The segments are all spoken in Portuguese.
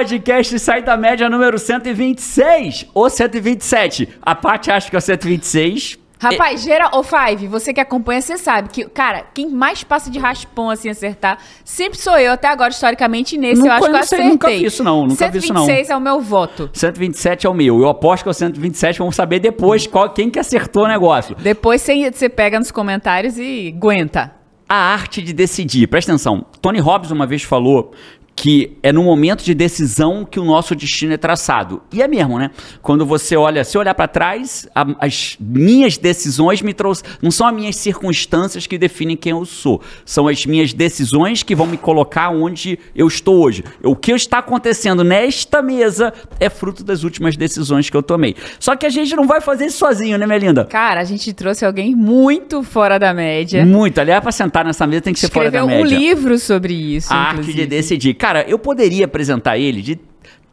podcast Sai da Média número 126 ou 127. A Paty acha que é 126. Rapaz, gera ou Five, você que acompanha, você sabe que, cara, quem mais passa de raspão assim acertar, sempre sou eu, até agora, historicamente, nesse Não eu acho que eu acertei. nunca vi isso, não. Nunca vi isso, não. 126 é o meu voto. 127 é o meu. Eu aposto que é o 127, vamos saber depois qual, quem que acertou o negócio. Depois você pega nos comentários e aguenta. A arte de decidir. Presta atenção. Tony Robbins uma vez falou que é no momento de decisão que o nosso destino é traçado. E é mesmo, né? Quando você olha, se olhar para trás, a, as minhas decisões me trouxeram. Não são as minhas circunstâncias que definem quem eu sou. São as minhas decisões que vão me colocar onde eu estou hoje. O que está acontecendo nesta mesa é fruto das últimas decisões que eu tomei. Só que a gente não vai fazer isso sozinho, né, Melinda? Cara, a gente trouxe alguém muito fora da média. Muito. Aliás, para sentar nessa mesa tem que Escreveu ser fora da média. Escreveu um livro sobre isso. A inclusive. arte de decidir. Cara, Cara, eu poderia apresentar ele de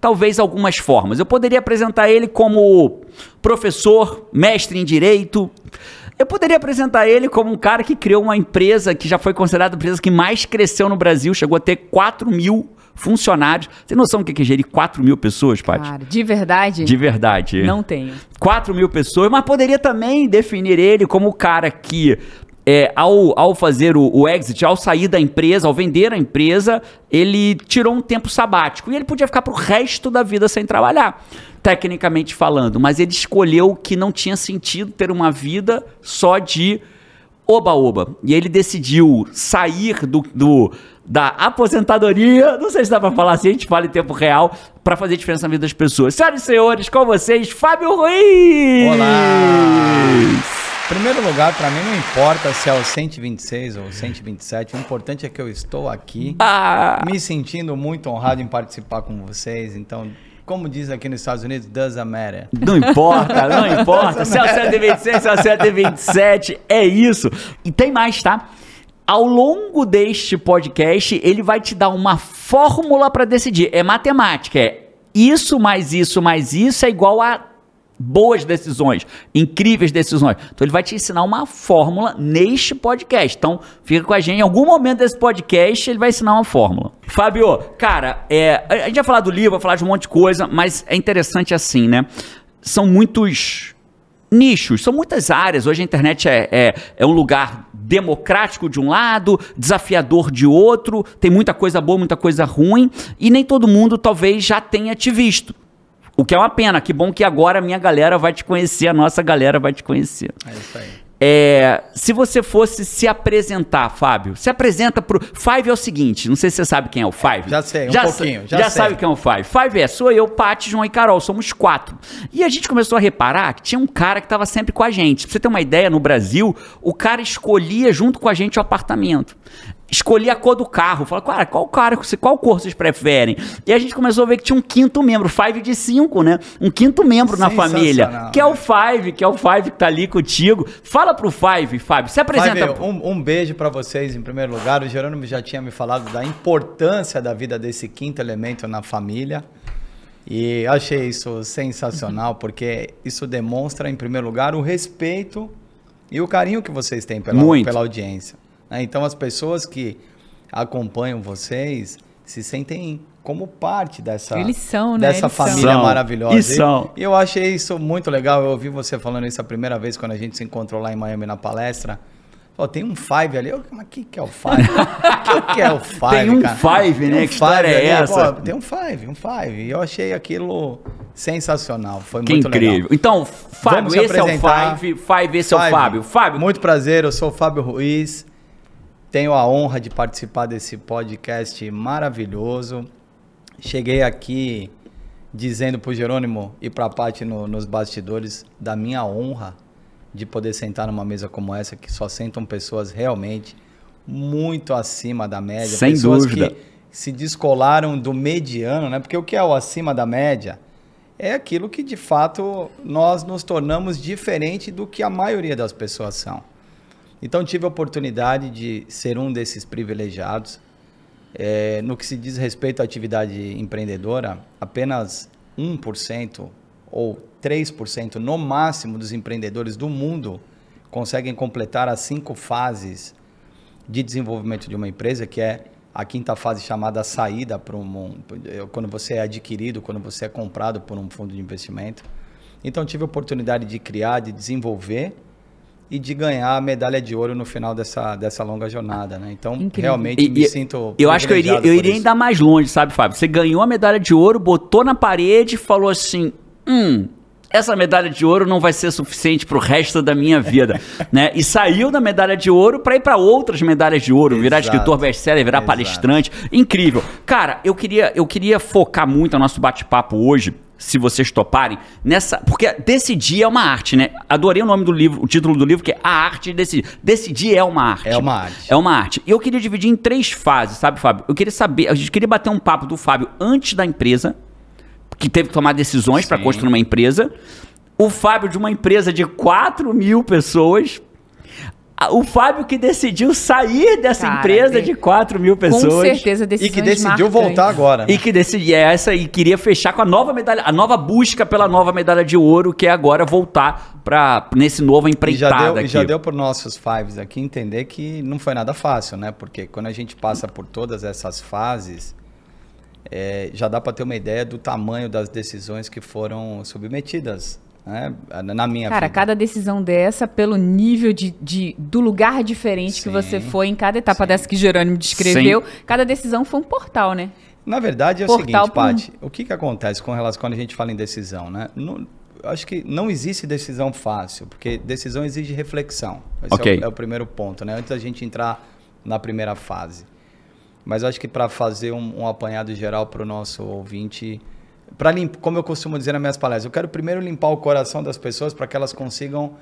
talvez algumas formas. Eu poderia apresentar ele como professor, mestre em direito. Eu poderia apresentar ele como um cara que criou uma empresa que já foi considerada a empresa que mais cresceu no Brasil, chegou a ter 4 mil funcionários. Você tem noção do que é, é gerir 4 mil pessoas, Paty? Cara, de verdade? De verdade. Não tenho. 4 mil pessoas, mas poderia também definir ele como o cara que é, ao, ao fazer o, o, exit, ao sair da empresa, ao vender a empresa, ele tirou um tempo sabático e ele podia ficar para o resto da vida sem trabalhar, tecnicamente falando. Mas ele escolheu que não tinha sentido ter uma vida só de oba-oba. E ele decidiu sair do, do da aposentadoria, não sei se dá para falar assim, a gente fala em tempo real, para fazer diferença na vida das pessoas. Senhoras e senhores, com vocês, Fábio Ruiz! Olá! Primeiro lugar, para mim não importa se é o 126 ou o 127, o importante é que eu estou aqui, ah. me sentindo muito honrado em participar com vocês. Então, como diz aqui nos Estados Unidos, Does matter. Não importa, não importa. se é o 126, se é o 127, é isso. E tem mais, tá? Ao longo deste podcast, ele vai te dar uma fórmula para decidir. É matemática, é isso mais isso mais isso é igual a boas decisões, incríveis decisões. Então ele vai te ensinar uma fórmula neste podcast. Então fica com a gente. Em algum momento desse podcast ele vai ensinar uma fórmula. Fábio, cara, é, a gente vai falar do livro, vai falar de um monte de coisa, mas é interessante assim, né? São muitos nichos, são muitas áreas. Hoje a internet é, é, é, um lugar democrático de um lado, desafiador de outro, tem muita coisa boa, muita coisa ruim, e nem todo mundo talvez já tenha te visto. O que é uma pena. Que bom que agora a minha galera vai te conhecer, a nossa galera vai te conhecer. É isso aí. É, se você fosse se apresentar, Fábio, se apresenta pro. Five é o seguinte, não sei se você sabe quem é o é, Five. Já sei, um já pouquinho. Já, já sabe quem é o Five. Five é, sou eu, Paty, João e Carol, somos quatro. E a gente começou a reparar que tinha um cara que estava sempre com a gente. Pra você ter uma ideia, no Brasil, o cara escolhia junto com a gente o apartamento. Escolhi a cor do carro. Fala, cara, qual, cara, qual cor vocês preferem? E a gente começou a ver que tinha um quinto membro, Five de cinco, né? Um quinto membro na família, que é o né? Five, que é o Five que tá ali contigo. Fala pro Five, Fábio, se apresenta. Five, um, um beijo para vocês em primeiro lugar. O Jerônimo já tinha me falado da importância da vida desse quinto elemento na família. E eu achei isso sensacional, porque isso demonstra, em primeiro lugar, o respeito e o carinho que vocês têm pela, Muito. pela audiência. Né? Então as pessoas que acompanham vocês se sentem como parte dessa eles são, né? dessa eles família são. maravilhosa. E são. E eu achei isso muito legal. Eu ouvi você falando isso a primeira vez quando a gente se encontrou lá em Miami na palestra. Pô, tem um five ali. Eu, mas o que, que é o five? O que, que é o five? Tem um cara? five, né? Um que história é essa? Pô, tem um five, um five. E eu achei aquilo sensacional. Foi que muito incrível. Legal. Então, Fábio, é esse é o five. Five, esse five. é o Fábio. Fábio. Muito prazer. Eu sou o Fábio Ruiz. Tenho a honra de participar desse podcast maravilhoso. Cheguei aqui dizendo para o Jerônimo e para a Paty no, nos bastidores da minha honra de poder sentar numa mesa como essa, que só sentam pessoas realmente muito acima da média. Sem pessoas dúvida. Que se descolaram do mediano, né? Porque o que é o acima da média é aquilo que de fato nós nos tornamos diferente do que a maioria das pessoas são. Então tive a oportunidade de ser um desses privilegiados. É, no que se diz respeito à atividade empreendedora, apenas 1% ou 3% no máximo dos empreendedores do mundo conseguem completar as cinco fases de desenvolvimento de uma empresa, que é a quinta fase chamada saída para um, quando você é adquirido, quando você é comprado por um fundo de investimento. Então tive a oportunidade de criar, de desenvolver e de ganhar a medalha de ouro no final dessa, dessa longa jornada, né? Então, Incrível. realmente e, me e, sinto. Eu acho que eu iria, eu iria ainda mais longe, sabe, Fábio? Você ganhou a medalha de ouro, botou na parede e falou assim: hum, essa medalha de ouro não vai ser suficiente para o resto da minha vida, né? E saiu da medalha de ouro para ir para outras medalhas de ouro, Exato. virar escritor best-seller, virar Exato. palestrante, incrível. Cara, eu queria eu queria focar muito o nosso bate-papo hoje se vocês toparem, nessa. Porque decidir é uma arte, né? Adorei o nome do livro, o título do livro, que é A Arte de Decidir. Decidir é uma arte. É uma arte. É uma arte. E eu queria dividir em três fases, sabe, Fábio? Eu queria saber, a gente queria bater um papo do Fábio antes da empresa, que teve que tomar decisões para construir uma empresa. O Fábio de uma empresa de 4 mil pessoas o Fábio que decidiu sair dessa Cara, empresa de 4 mil pessoas. Com certeza, E que decidiu marcantes. voltar agora. Né? E que decidiu, é essa, e queria fechar com a nova medalha, a nova busca pela nova medalha de ouro, que é agora voltar para nesse novo empreitado e já deu, aqui. E já deu para nossos fives aqui entender que não foi nada fácil, né? Porque quando a gente passa por todas essas fases, é, já dá para ter uma ideia do tamanho das decisões que foram submetidas né? Na minha Cara, vida. cada decisão dessa, pelo nível de, de do lugar diferente sim, que você foi em cada etapa sim. dessa que Jerônimo descreveu, sim. cada decisão foi um portal, né? Na verdade é portal o seguinte, Paty, o que, que acontece com relação quando a gente fala em decisão, né? No, acho que não existe decisão fácil, porque decisão exige reflexão. Esse okay. é, o, é, o, primeiro ponto, né? Antes da gente entrar na primeira fase. Mas acho que para fazer um, um apanhado geral para o nosso ouvinte, para como eu costumo dizer nas minhas palestras, eu quero primeiro limpar o coração das pessoas para que elas consigam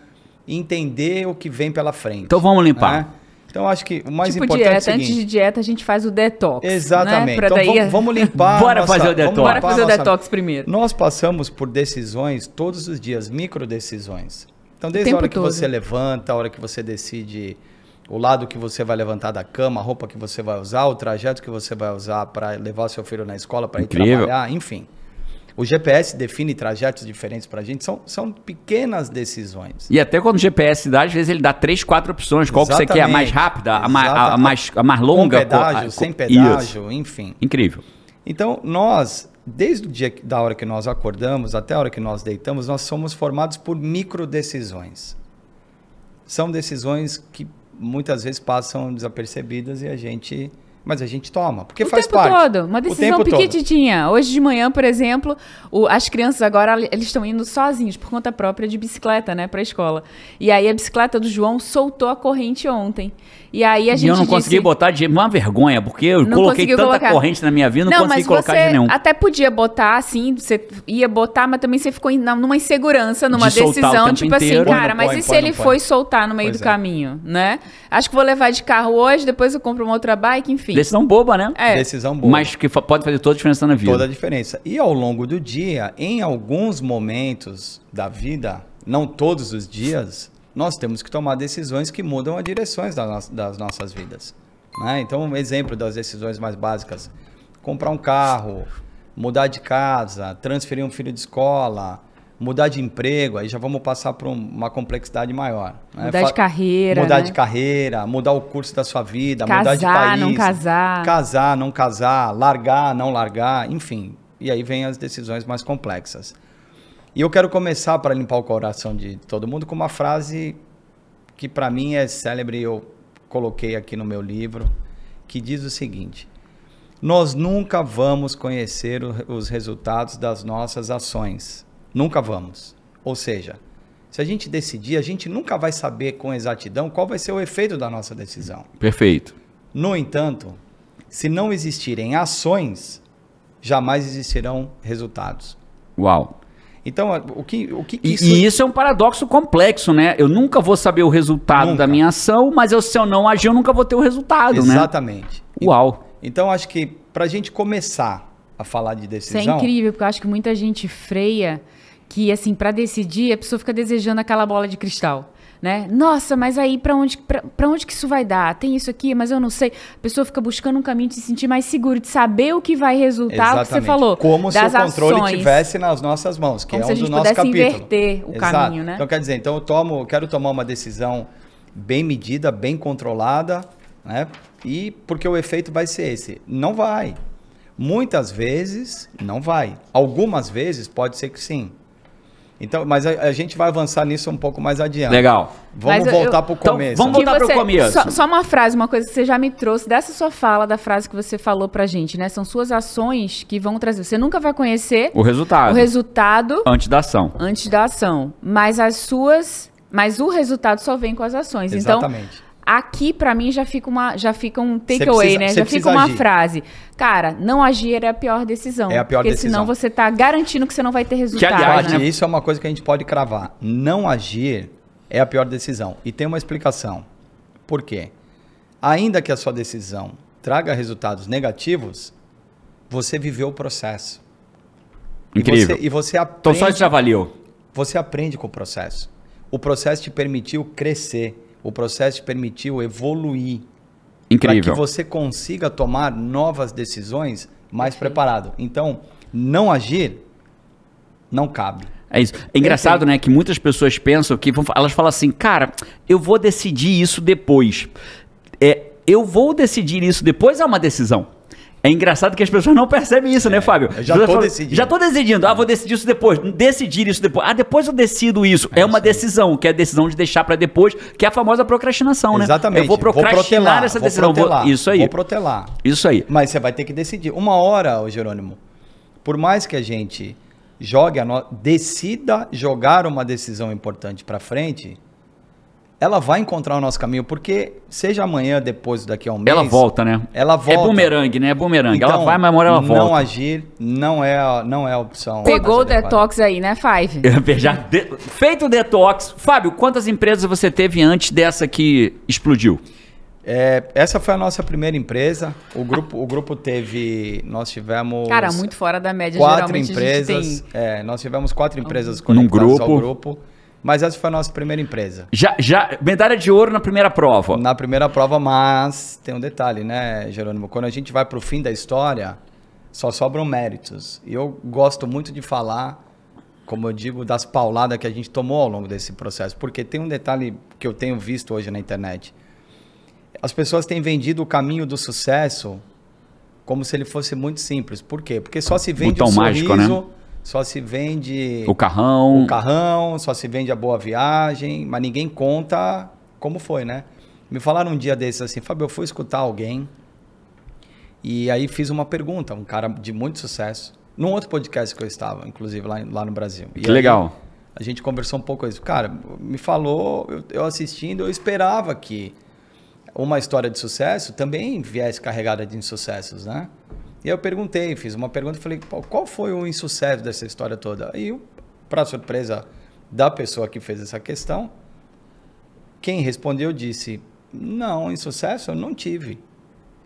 entender o que vem pela frente. Então vamos né? limpar. Né? Então acho que o mais tipo importante dieta, é o seguinte, antes de dieta a gente faz o detox. Né? Exatamente. Né? Então daí... vamos, vamos, limpar. Bora nossa, fazer o detox. Bora fazer o nossa... detox primeiro. Nós passamos por decisões todos os dias, micro decisões. Então desde a hora que todo. você levanta, a hora que você decide o lado que você vai levantar da cama, a roupa que você vai usar, o trajeto que você vai usar para levar seu filho na escola, para ir trabalhar, enfim. O GPS define trajetos diferentes para a gente, são, são pequenas decisões. E até quando o GPS dá, às vezes ele dá três, quatro opções. Qual Exatamente. que você quer? A mais rápida, a, mais, a, a mais, a mais longa? Com pedágio, a, sem pedágio, isso. enfim. Incrível. Então, nós, desde o dia da hora que nós acordamos até a hora que nós deitamos, nós somos formados por micro decisões. São decisões que muitas vezes passam desapercebidas e a gente mas a gente toma, porque o faz tempo parte. Todo, uma decisão pequititinha. Hoje de manhã, por exemplo, o, as crianças agora eles estão indo sozinhos por conta própria de bicicleta, né, para a escola. E aí a bicicleta do João soltou a corrente ontem. E aí a gente. E eu não disse, consegui botar de uma vergonha, porque eu coloquei tanta colocar. corrente na minha vida, não, não consegui colocar você nenhum. Até podia botar, assim, você ia botar, mas também você ficou numa insegurança, numa de decisão, tipo assim, inteiro. assim, cara, mas e se ele foi soltar no meio pois do é. caminho, né? Acho que vou levar de carro hoje, depois eu compro uma outra bike, enfim. Decisão boba, né? É. Decisão boba. Mas que pode fazer toda a diferença na vida. Toda a diferença. E ao longo do dia, em alguns momentos da vida, não todos os dias, nós temos que tomar decisões que mudam as direções das, das nossas vidas. Né? Então, um exemplo das decisões mais básicas: comprar um carro, mudar de casa, transferir um filho de escola, mudar de emprego, aí já vamos passar para uma complexidade maior. Né? Mudar de carreira. Mudar né? de carreira, mudar o curso da sua vida, casar, mudar de país. Não casar. casar, não casar, largar, não largar, enfim. E aí vem as decisões mais complexas. E eu quero começar para limpar o coração de todo mundo com uma frase que para mim é célebre, eu coloquei aqui no meu livro, que diz o seguinte: Nós nunca vamos conhecer os resultados das nossas ações. Nunca vamos. Ou seja, se a gente decidir, a gente nunca vai saber com exatidão qual vai ser o efeito da nossa decisão. Perfeito. No entanto, se não existirem ações, jamais existirão resultados. Uau. Então, o que, o que, que isso... E, e é- isso é um paradoxo complexo, né? Eu nunca vou saber o resultado nunca. da minha ação, mas eu, se eu não agir, eu nunca vou ter o resultado, Exatamente. né? Exatamente. Uau. Então, acho que para a gente começar a falar de decisão... Isso é incrível, porque eu acho que muita gente freia que, assim, para decidir, a pessoa fica desejando aquela bola de cristal. Né? Nossa, mas aí para onde, onde que isso vai dar? Tem isso aqui, mas eu não sei. A pessoa fica buscando um caminho de se sentir mais seguro, de saber o que vai resultar, o que você falou. Como se o controle estivesse tivesse nas nossas mãos, que Como é um dos nossos capítulos. inverter o Exato. caminho, né? Então quer dizer, então eu tomo, quero tomar uma decisão bem medida, bem controlada, né? E porque o efeito vai ser esse. Não vai. Muitas vezes não vai. Algumas vezes pode ser que sim. Então, mas a, a, gente vai avançar nisso um pouco mais adiante. Legal. Vamos eu, voltar para o então, começo. Então, vamos voltar para o começo. Só, só, uma frase, uma coisa que você já me trouxe dessa sua fala, da frase que você falou para gente, né? São suas ações que vão trazer. Você nunca vai conhecer o resultado. O resultado antes da ação. Antes da ação, mas as suas, mas o resultado só vem com as ações. Então, Exatamente. Então, Aqui, para mim, já fica, uma, já fica um takeaway, né? Já fica uma agir. frase. Cara, não agir é a pior decisão. É a pior porque decisão. senão você tá garantindo que você não vai ter resultado. Que, aliás, né? isso é uma coisa que a gente pode cravar. Não agir é a pior decisão. E tem uma explicação. Por quê? Ainda que a sua decisão traga resultados negativos, você viveu o processo. Incrível. E você, e você aprende. Então só te avaliou. Você aprende com o processo. O processo te permitiu crescer o processo permitiu evoluir. Incrível. Para que você consiga tomar novas decisões mais Sim. preparado. Então, não agir não cabe. É isso. É engraçado, Entendi. né, que muitas pessoas pensam que elas falam assim, cara, eu vou decidir isso depois. É, eu vou decidir isso depois é uma decisão. É engraçado que as pessoas não percebem isso, né, é, né, Fábio? Já tô decidindo. Já tô decidindo. Ah, vou decidir isso depois. Decidir isso depois. Ah, depois eu decido isso. É, é uma decisão, que é a decisão de deixar para depois, que é a famosa procrastinação, né? Exatamente. Eu vou procrastinar vou protelar, essa vou decisão. Protelar, vou, isso aí. Vou protelar. Isso aí. Mas você vai ter que decidir. Uma hora, ô Jerônimo, por mais que a gente jogue a no... decida jogar uma decisão importante para frente, ela vai encontrar o nosso caminho, porque seja amanhã, depois, daqui a um mês. Ela volta, né? Ela é volta. É bumerangue, né? É bumerangue. Então, ela vai, mas mora hora ela volta. Não agir não é, a, não é a opção. Pegou o é detox aí, né, Five? Já de... Feito o detox. Fábio, quantas empresas você teve antes dessa que explodiu? É, essa foi a nossa primeira empresa. O grupo, o grupo teve. Nós tivemos. Cara, muito fora da média Quatro empresas. Tem... É, nós tivemos quatro empresas conectadas Num grupo. ao grupo. Mas essa foi a nossa primeira empresa. Já, já medalha de ouro na primeira prova. Na primeira prova, mas tem um detalhe, né, Jerônimo? Quando a gente vai para o fim da história, só sobram méritos. E eu gosto muito de falar, como eu digo, das pauladas que a gente tomou ao longo desse processo, porque tem um detalhe que eu tenho visto hoje na internet. As pessoas têm vendido o caminho do sucesso como se ele fosse muito simples. Por quê? Porque só se vende Botão um sorriso, mágico, né? só se vende. O carrão. O carrão, só se vende a boa viagem, mas ninguém conta como foi, né? Me falaram um dia desses assim, Fábio, eu fui escutar alguém e aí fiz uma pergunta, um cara de muito sucesso, num outro podcast que eu estava, inclusive lá, lá no Brasil. E que aí, legal. A gente conversou um pouco isso. Cara, me falou, eu, eu assistindo, eu esperava que uma história de sucesso também viesse carregada de insucessos, né? E eu perguntei, fiz uma pergunta e falei, qual foi o insucesso dessa história toda? E, para surpresa da pessoa que fez essa questão, quem respondeu disse, não, insucesso eu não tive.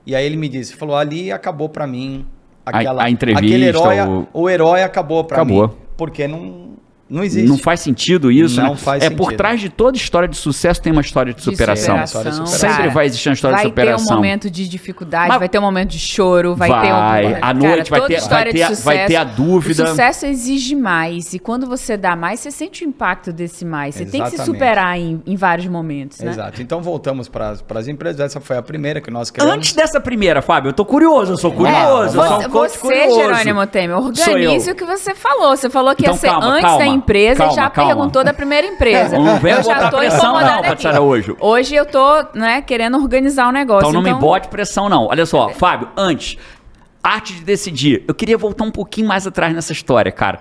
E aí ele me disse, falou, ali acabou para mim aquela a, a entrevista, aquele herói, o... o herói acabou para mim, porque não não existe. Não faz sentido isso. Não né? faz é sentido. por trás de toda história de sucesso tem uma história de superação. De superação. Sempre cara, vai existir uma história de superação. Vai ter um momento de dificuldade, Mas... vai ter um momento de choro, vai, vai ter um. a noite vai, ter, vai, ter, sucesso, vai ter a dúvida. O sucesso exige mais. E quando você dá mais, você sente o impacto desse mais. Você Exatamente. tem que se superar em, em vários momentos. Né? Exato. Então voltamos para as empresas. Essa foi a primeira que nós criamos. Antes dessa primeira, Fábio, eu tô curioso, eu sou é, curioso. É, eu sou um você, curioso. Jerônimo Temer, organize o que você falou. Você falou que então, ia ser calma, antes calma. da empresa empresa calma, e já calma. perguntou da primeira empresa. Não vem eu já tô pressão, não, Tatiana, hoje. Hoje eu tô, né, querendo organizar o um negócio. Então não me então bote pressão, não. Olha só, Fábio, antes, arte de decidir. Eu queria voltar um pouquinho mais atrás nessa história, cara.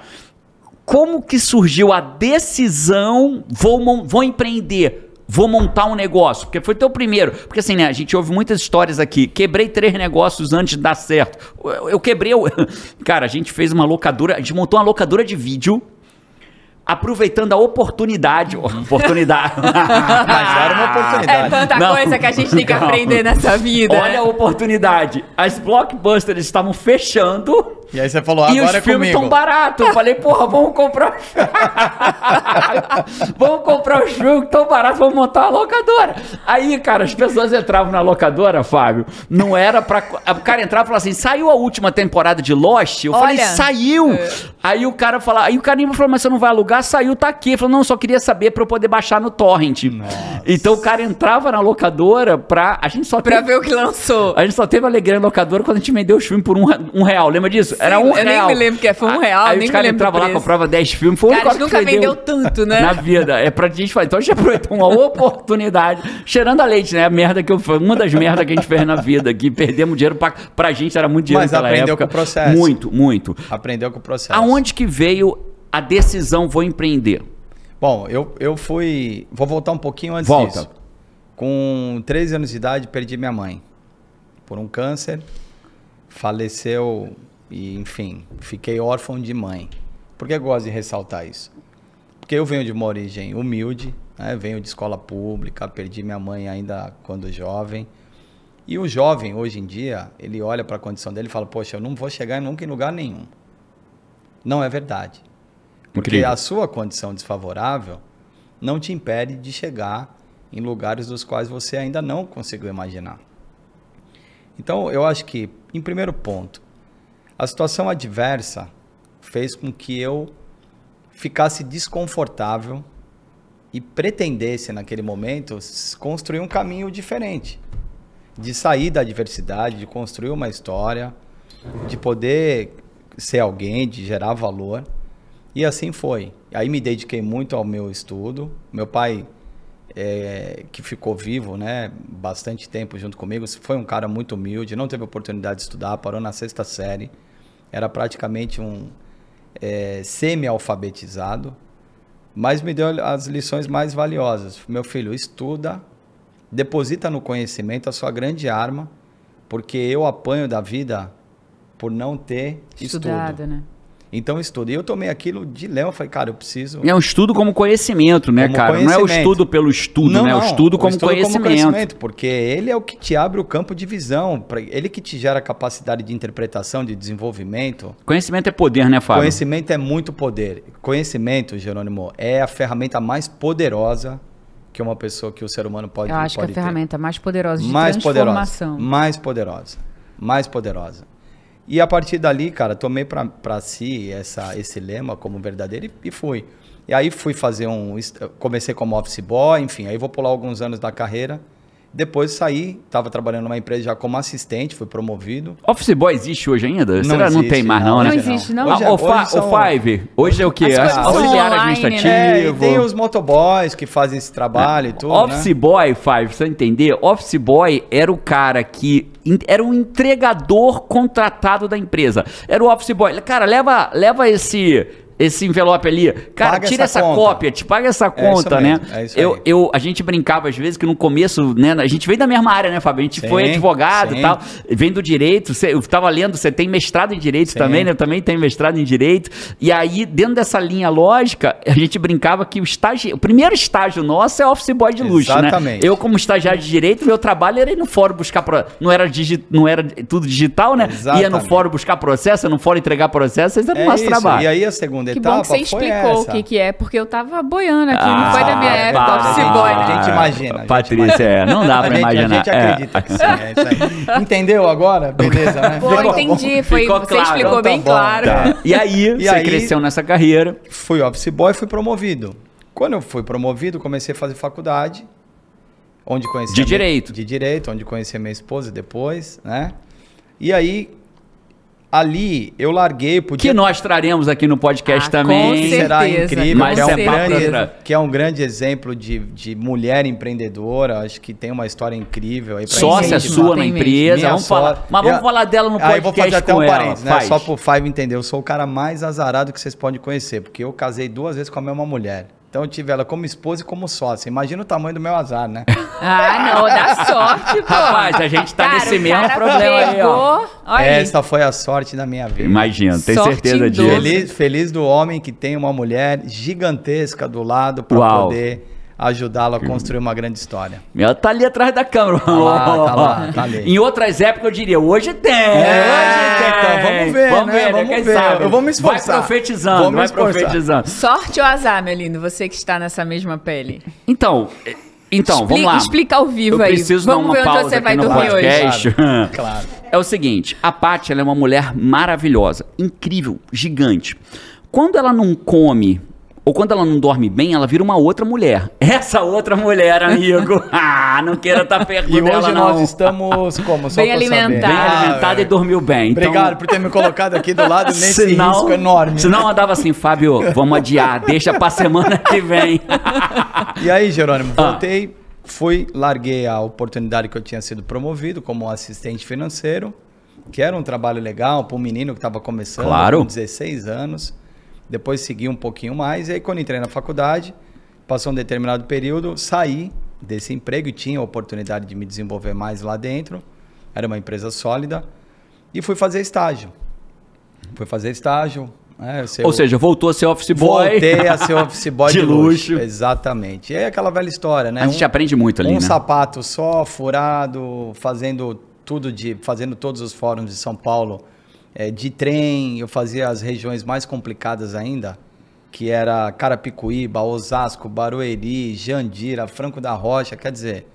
Como que surgiu a decisão, vou, vou empreender? vou montar um negócio, porque foi teu primeiro. Porque assim, né, a gente ouve muitas histórias aqui, quebrei três negócios antes de dar certo. Eu, eu quebrei, eu... cara, a gente fez uma locadora, a gente montou uma locadora de vídeo aproveitando a oportunidade. Uhum. Oportunidade. Mas era uma oportunidade. É tanta não, coisa que a gente tem que aprender nessa vida. Olha a oportunidade. As blockbusters estavam fechando e aí você falou, agora e os é filmes tão barato. Eu falei, porra, vamos comprar. vamos comprar os filmes tão barato, vamos montar uma locadora. Aí, cara, as pessoas entravam na locadora, Fábio. Não era pra. O cara entrava e falava assim: saiu a última temporada de Lost? Eu Olha. falei, saiu! É. Aí o cara falava, aí o cara falou, mas você não vai alugar, saiu, tá aqui. Ele falou, não, só queria saber pra eu poder baixar no Torrent. Nossa. Então o cara entrava na locadora pra. A gente só pra teve... ver o que lançou. A gente só teve alegria na locadora quando a gente vendeu os filmes por um, um real. Lembra disso? era um eu real. Eu nem me lembro que é, foi um real. Aí os caras entravam lá, comprava 10 filmes. Foi cara, nunca vendeu tanto, né? Na vida. É pra gente fazer. Então a gente aproveitou uma oportunidade. Cheirando a leite, né? A merda que eu fui. Uma das merdas que a gente fez na vida. Que perdemos dinheiro pra, pra gente, era muito dinheiro Mas aprendeu época. com o processo. Muito, muito. Aprendeu com o processo. Aonde que veio a decisão vou empreender? Bom, eu, eu fui. Vou voltar um pouquinho antes Volta. disso. Com 13 anos de idade, perdi minha mãe por um câncer. Faleceu e enfim, fiquei órfão de mãe. Por que eu gosto de ressaltar isso? Porque eu venho de uma origem humilde, né? venho de escola pública, perdi minha mãe ainda quando jovem. E o jovem, hoje em dia, ele olha para a condição dele e fala: Poxa, eu não vou chegar nunca em lugar nenhum. Não é verdade. Porque Incrível. a sua condição desfavorável não te impede de chegar em lugares dos quais você ainda não conseguiu imaginar. Então, eu acho que, em primeiro ponto, a situação adversa fez com que eu ficasse desconfortável e pretendesse, naquele momento, construir um caminho diferente de sair da adversidade, de construir uma história, de poder ser alguém, de gerar valor. E assim foi. Aí me dediquei muito ao meu estudo. Meu pai, é, que ficou vivo, né, bastante tempo junto comigo, foi um cara muito humilde, não teve oportunidade de estudar, parou na sexta série era praticamente um é, semi-alfabetizado, mas me deu as lições mais valiosas. Meu filho, estuda, deposita no conhecimento a sua grande arma, porque eu apanho da vida por não ter Estudado, estudo. Né? Então estudo. E eu tomei aquilo de Léo, falei, cara, eu preciso. É um estudo como conhecimento, né, como cara? Conhecimento. Não é o estudo pelo estudo, não, né? É o estudo, o como, estudo conhecimento. como conhecimento. Porque ele é o que te abre o campo de visão, ele que te gera a capacidade de interpretação, de desenvolvimento. Conhecimento é poder, né, Fábio? Conhecimento é muito poder. Conhecimento, Jerônimo, é a ferramenta mais poderosa que uma pessoa, que o ser humano pode ter. Eu acho que é a ter. ferramenta mais poderosa de mais transformação. Poderosa, mais poderosa. Mais poderosa e a partir dali, cara, tomei para si essa, esse lema como verdadeiro e, e fui. E aí fui fazer um. Comecei como office boy, enfim, aí vou pular alguns anos da carreira. Depois saí, estava trabalhando numa empresa já como assistente, fui promovido. Office Boy existe hoje ainda? Não, Será? não tem mais, não, não né? Não existe, não. Hoje, ah, hoje, é o são... o Five, hoje é o quê? Auxiliar né? administrativo. Né? É, tem os motoboys que fazem esse trabalho é. e tudo. Né? Office né? Boy, Five, você entender? Office Boy era o cara que era um entregador contratado da empresa. Era o office boy. Cara, leva, leva esse esse envelope ali. Cara, paga tira essa, essa cópia, te paga essa é conta, né? é mesmo, né? É eu, eu, a gente brincava às vezes que no começo, né? A gente veio da mesma área, né, Fábio? A gente sim, foi advogado sim. e tal, vem do direito. você eu tava lendo, você tem mestrado em direito sim. também, né? Eu também tenho mestrado em direito. E aí, dentro dessa linha lógica, a gente brincava que o estágio, o primeiro estágio nosso é office boy de luxo, né? Exatamente. né? Eu, como estagiário de direito, meu trabalho era ir no fórum buscar. Pro... Não, era digi... não era tudo digital, né? Exatamente. Ia no fórum buscar processo, ia no fórum entregar processo, esse era o é nosso isso. trabalho. E aí, a segunda que bom que você explicou o que, que é, porque eu tava boiando aqui, ah, não foi da minha ah, época office né? ah, boy, A gente imagina. A Patrícia, gente imagina. É, não dá pra a imaginar. a gente acredita é, que sim, é tá. Entendeu agora? Beleza, né? Pô, entendi, foi, Ficou você claro. explicou bem tá claro. Tá. E aí, e você aí, cresceu nessa carreira. Fui office boy, fui promovido. Quando eu fui promovido, comecei a fazer faculdade, onde conheci... De direito. De direito, onde conheci minha esposa depois, né? E aí, Ali eu larguei, podia... Que nós traremos aqui no podcast ah, também. Com Será incrível, mas que, é um é grande, que é um grande exemplo de, de mulher empreendedora, acho que tem uma história incrível. Aí Sócia incentivar. sua na empresa, vamos só... falar, mas vamos eu... falar dela no podcast aí vou fazer até um parênteses, né? Só pro Five entender, eu sou o cara mais azarado que vocês podem conhecer, porque eu casei duas vezes com a mesma mulher. Então eu tive ela como esposa e como sócia. Imagina o tamanho do meu azar, né? Ah, não, dá sorte, pô. Rapaz, a gente tá cara, nesse mesmo problema aí, ó. Essa foi a sorte da minha vida. Imagina, tem certeza disso. Feliz, feliz do homem que tem uma mulher gigantesca do lado para poder ajudá-lo a construir uma grande história. Ela tá ali atrás da câmera. Tá lá, tá lá, tá ali. Em outras épocas eu diria, hoje tem. É, hoje tem. Então, vamos ver, vamos né? ver, né? vamos quem ver. Sabe? Eu vou me esforçar. Vai profetizando, vou vai profetizando. Sorte ou azar, meu lindo, você que está nessa mesma pele. Então, então, Expli vamos lá. Explica ao vivo eu aí. Preciso vamos dar uma ver pausa onde você vai no dormir podcast. hoje. Claro, claro. É o seguinte, a Paty é uma mulher maravilhosa, incrível, gigante. Quando ela não come ou quando ela não dorme bem, ela vira uma outra mulher. Essa outra mulher, amigo. ah, não queira estar tá perto e dela, hoje não. nós estamos como? Só bem alimentada. Bem alimentada e dormiu bem. Então... Obrigado por ter me colocado aqui do lado nesse senão, risco enorme. Senão ela andava assim, Fábio, vamos adiar, deixa pra semana que vem. e aí, Jerônimo, ah. voltei, fui, larguei a oportunidade que eu tinha sido promovido como assistente financeiro, que era um trabalho legal para um menino que estava começando claro. com 16 anos. Depois segui um pouquinho mais. E aí, quando entrei na faculdade, passou um determinado período, saí desse emprego e tinha a oportunidade de me desenvolver mais lá dentro. Era uma empresa sólida. E fui fazer estágio. Fui fazer estágio. seu... Né, Ou seja, voltou a ser office boy. Voltei a ser office boy de, de luxo. luxo. Exatamente. E é aquela velha história, né? A gente um, aprende muito ali, um né? Um sapato só, furado, fazendo tudo de... Fazendo todos os fóruns de São Paulo é, de trem, eu fazia as regiões mais complicadas ainda, que era Carapicuíba, Osasco, Barueri, Jandira, Franco da Rocha, quer dizer,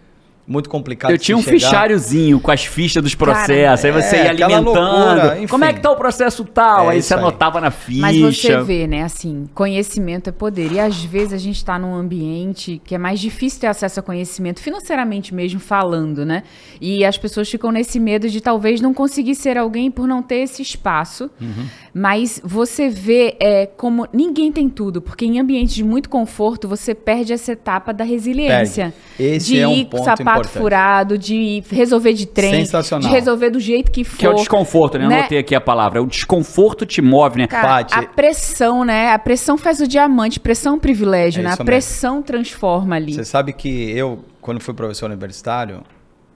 muito complicado. Eu tinha um chegar. fichariozinho com as fichas dos processos, Cara, aí é, você é, ia alimentando. Loucura, como é que tá o processo tal? É aí você anotava aí. na ficha. Mas você vê, né, assim, conhecimento é poder. E às vezes a gente está num ambiente que é mais difícil ter acesso a conhecimento, financeiramente mesmo falando, né? E as pessoas ficam nesse medo de talvez não conseguir ser alguém por não ter esse espaço. Uhum. Mas você vê é, como ninguém tem tudo, porque em ambientes de muito conforto você perde essa etapa da resiliência. Esse de é um ir, ponto sapato, sapato importante. furado, de resolver de trem, de resolver do jeito que for. Que é o desconforto, né? né? anotei aqui a palavra. O desconforto te move, né? Cara, a pressão, né? A pressão faz o diamante, pressão é um privilégio, é né? A pressão mesmo. transforma ali. Você sabe que eu, quando fui professor universitário,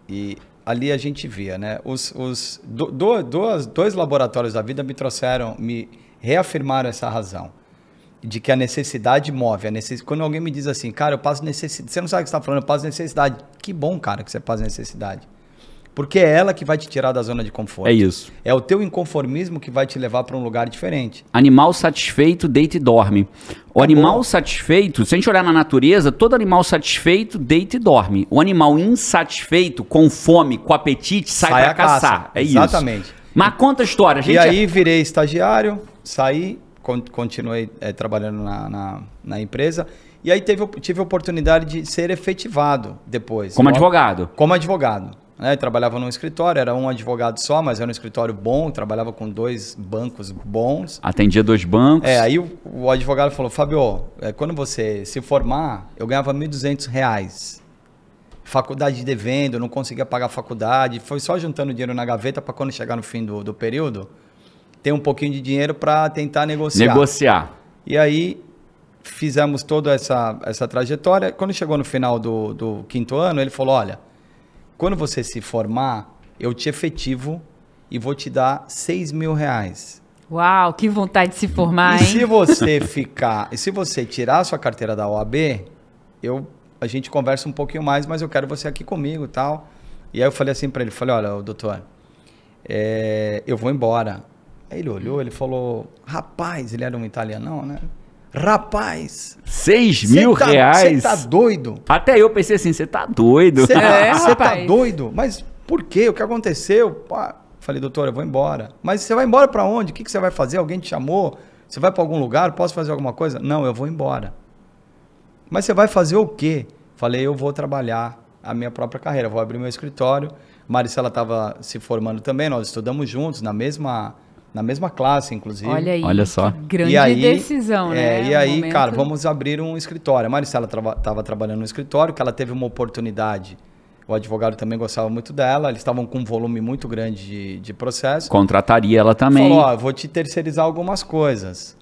e ali a gente via, né? Os, os do, do, dois, dois laboratórios da vida me trouxeram, me reafirmaram essa razão de que a necessidade move. A necess... Quando alguém me diz assim, cara, eu passo necessidade. Você não sabe o que você está falando, eu passo necessidade. Que bom, cara, que você passa necessidade. Porque é ela que vai te tirar da zona de conforto. É isso. É o teu inconformismo que vai te levar para um lugar diferente. Animal satisfeito deita e dorme. O tá animal bom. satisfeito, se a gente olhar na natureza, todo animal satisfeito deita e dorme. O animal insatisfeito, com fome, com apetite, sai, sai para caçar. Caça. É Exatamente. isso. Exatamente. Mas conta a história, gente. E aí virei estagiário, saí continuei é, trabalhando na, na, na, empresa. E aí teve, tive a oportunidade de ser efetivado depois. Como advogado? Como advogado. Né? trabalhava num escritório, era um advogado só, mas era um escritório bom, trabalhava com dois bancos bons. Atendia dois bancos. É, aí o, o advogado falou, Fabio, é, quando você se formar, eu ganhava R$ 1.200 faculdade devendo, não conseguia pagar a faculdade, foi só juntando dinheiro na gaveta para quando chegar no fim do, do período, ter um pouquinho de dinheiro para tentar negociar. Negociar. E aí fizemos toda essa, essa trajetória. Quando chegou no final do, do quinto ano, ele falou: Olha, quando você se formar, eu te efetivo e vou te dar 6 mil reais. Uau, que vontade de se formar, e hein? se você ficar, e se você tirar a sua carteira da OAB, eu, a gente conversa um pouquinho mais, mas eu quero você aqui comigo tal. E aí eu falei assim para ele, falei, olha, doutor, é, eu vou embora. Aí ele olhou, ele falou, rapaz, ele era um italianão, né? Rapaz! 6 mil tá, reais? Você tá doido? Até eu pensei assim, você tá doido. Você tá, é, tá doido? Mas por quê? O que aconteceu? Pá, falei, doutor, eu vou embora. Mas você vai embora para onde? O que, que você vai fazer? Alguém te chamou? Você vai para algum lugar? Posso fazer alguma coisa? Não, eu vou embora. Mas você vai fazer o quê? Falei, eu vou trabalhar a minha própria carreira, vou abrir meu escritório. Maricela estava se formando também, nós estudamos juntos na mesma na mesma classe, inclusive. Olha aí, Olha só. grande e aí, decisão, né? é, né? E aí, momento... cara, vamos abrir um escritório. A Maricela estava trabalhando no escritório, que ela teve uma oportunidade. O advogado também gostava muito dela, eles estavam com um volume muito grande de, de processo. Contrataria ela também. Falou, ó, vou te terceirizar algumas coisas.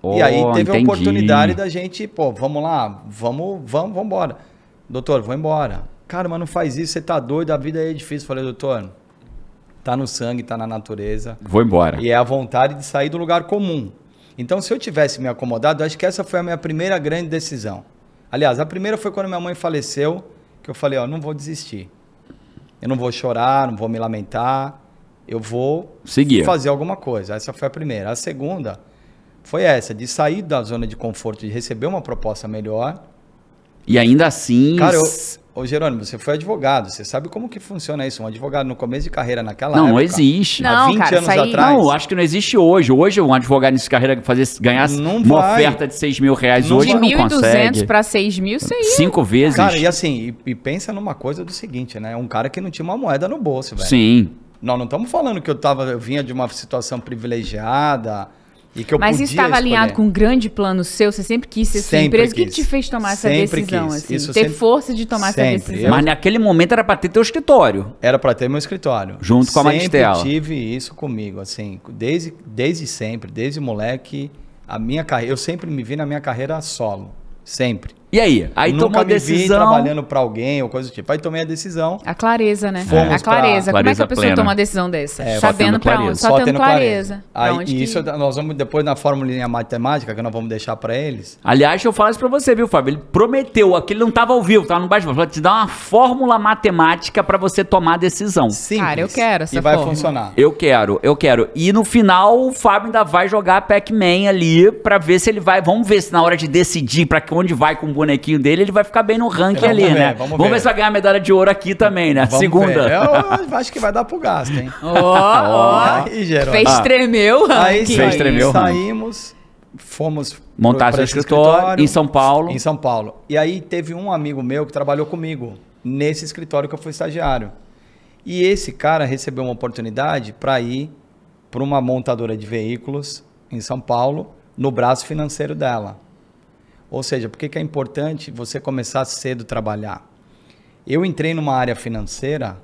Oh, e aí teve entendi. a oportunidade da gente, pô, vamos lá, vamos, vamos, vamos embora. Doutor, vou embora. Cara, mas não faz isso, você tá doido, a vida é difícil. Falei, doutor, Está no sangue, está na natureza. Vou embora. E é a vontade de sair do lugar comum. Então, se eu tivesse me acomodado, acho que essa foi a minha primeira grande decisão. Aliás, a primeira foi quando minha mãe faleceu, que eu falei, ó, não vou desistir. Eu não vou chorar, não vou me lamentar. Eu vou Seguir. fazer alguma coisa. Essa foi a primeira. A segunda foi essa, de sair da zona de conforto, de receber uma proposta melhor. E ainda assim. Cara, eu, Ô, Jerônimo, você foi advogado, você sabe como que funciona isso? Um advogado no começo de carreira naquela não, época. Não, existe. Não, há 20 cara, anos aí... atrás. Não, acho que não existe hoje. Hoje, um advogado nesse carreira fazer, ganhar não uma vai. oferta de 6 mil reais não hoje de não 1. consegue. De 1.200 para 6 mil, você ia. Cinco é vezes. Cara, e assim, e, e, pensa numa coisa do seguinte, né? Um cara que não tinha uma moeda no bolso, velho. Sim. Nós não estamos falando que eu, tava, eu vinha de uma situação privilegiada e que eu Mas isso estava alinhado com um grande plano seu? Você sempre quis ser sempre empresa? O que te fez tomar sempre essa decisão? Assim, ter sempre... força de tomar sempre. essa decisão? Mas naquele momento era para ter teu escritório. Era para ter meu escritório. Junto com a Maristela. Sempre tive isso comigo, assim, desde, desde sempre, desde moleque, a minha carreira, eu sempre me vi na minha carreira solo, sempre. E aí? Aí Nunca tomou a decisão. trabalhando para alguém ou coisa do tipo. Aí tomei a decisão. A clareza, né? Fomos a clareza. Pra... clareza. Como é que a pessoa toma uma decisão dessa? É, Sabendo para onde? Só, tendo clareza. Aí, isso que... nós vamos depois na formulinha matemática que nós vamos deixar para eles. Aliás, eu falo isso para você, viu, Fábio? Ele prometeu, aqui ele não tava ao vivo, tava no baixo, falou te dar uma fórmula matemática para você tomar a decisão. Sim. Cara, eu quero essa E vai funcionar. Eu quero, eu quero. E no final o Fábio ainda vai jogar Pac-Man ali para ver se ele vai, vamos ver se na hora de decidir para onde vai com o bonequinho dele, ele vai ficar bem no ranking ali, ver, né? Vamos, vamos ver. se vai ganhar medalha de ouro aqui também, né? Vamos Segunda. Eu acho que vai dar pro gasto, hein? Ó, ó. Oh, oh. Fez tremeu o ranking. Aí, fez tremeu saímos, fomos montar pro, escritório, escritório em São Paulo. Em São Paulo. E aí teve um amigo meu que trabalhou comigo nesse escritório que eu fui estagiário. E esse cara recebeu uma oportunidade para ir para uma montadora de veículos em São Paulo, no braço financeiro dela. Ou seja, por que é importante você começar cedo a trabalhar? Eu entrei numa área financeira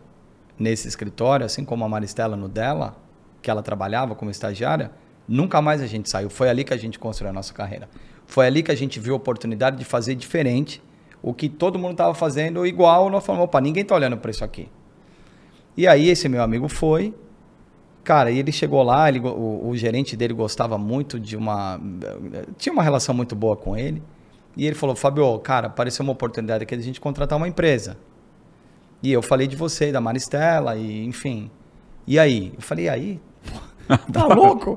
nesse escritório, assim como a Maristela no dela, que ela trabalhava como estagiária, nunca mais a gente saiu. Foi ali que a gente construiu a nossa carreira. Foi ali que a gente viu a oportunidade de fazer diferente o que todo mundo estava fazendo igual. Nós falamos, opa, ninguém está olhando para isso aqui. E aí esse meu amigo foi, Cara, e ele chegou lá, ele, o, o, gerente dele gostava muito de uma. Tinha uma relação muito boa com ele. E ele falou: Fabio, cara, apareceu uma oportunidade aqui de a gente contratar uma empresa. E eu falei de você, da Maristela, e enfim. E aí? Eu falei: e aí? tá louco?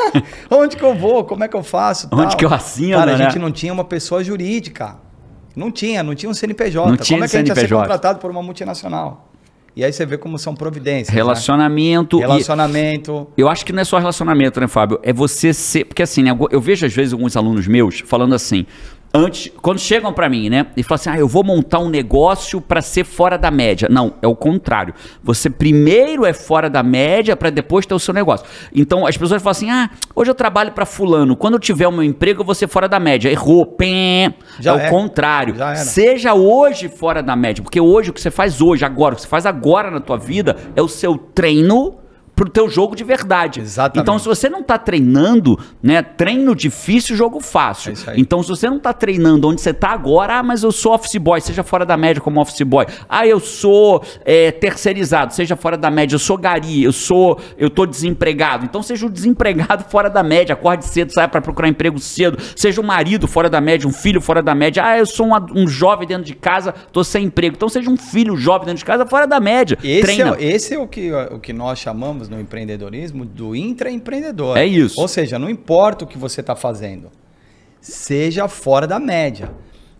onde que eu vou? Como é que eu faço? Onde que eu assino? Cara, né? a gente não tinha uma pessoa jurídica. Não tinha, não tinha um CNPJ. Não tinha Como é que CNPJ. a gente ia ser contratado por uma multinacional? E aí você vê como são providências. Relacionamento. Né? Relacionamento. E... eu acho que não é só relacionamento, né, Fábio? É você ser. Porque assim, né, eu vejo às vezes alguns alunos meus falando assim: antes, quando chegam para mim, né, e falam assim: "Ah, eu vou montar um negócio para ser fora da média". Não, é o contrário. Você primeiro é fora da média para depois ter o seu negócio. Então, as pessoas falam assim: "Ah, hoje eu trabalho para fulano, quando eu tiver o meu emprego eu vou ser fora da média". Errou. Pé. Já é, é o contrário. Seja hoje fora da média, porque hoje o que você faz hoje, agora, o que você faz agora na tua vida é o seu treino pro teu jogo de verdade. Exatamente. Então, se você não tá treinando, né? Treino difícil, jogo fácil. É então, se você não tá treinando onde você tá agora, ah, mas eu sou office boy, seja fora da média como office boy. Ah, eu sou é, terceirizado, seja fora da média, eu sou gari, eu sou, eu tô desempregado. Então, seja um desempregado fora da média, acorde cedo, saia para procurar emprego cedo, seja um marido fora da média, um filho fora da média. Ah, eu sou um, um jovem dentro de casa, tô sem emprego. Então, seja um filho jovem dentro de casa fora da média. Esse é Treina. É, esse é o que, o que nós chamamos no empreendedorismo do intraempreendedor. É isso. Ou seja, não importa o que você está fazendo, seja fora da média.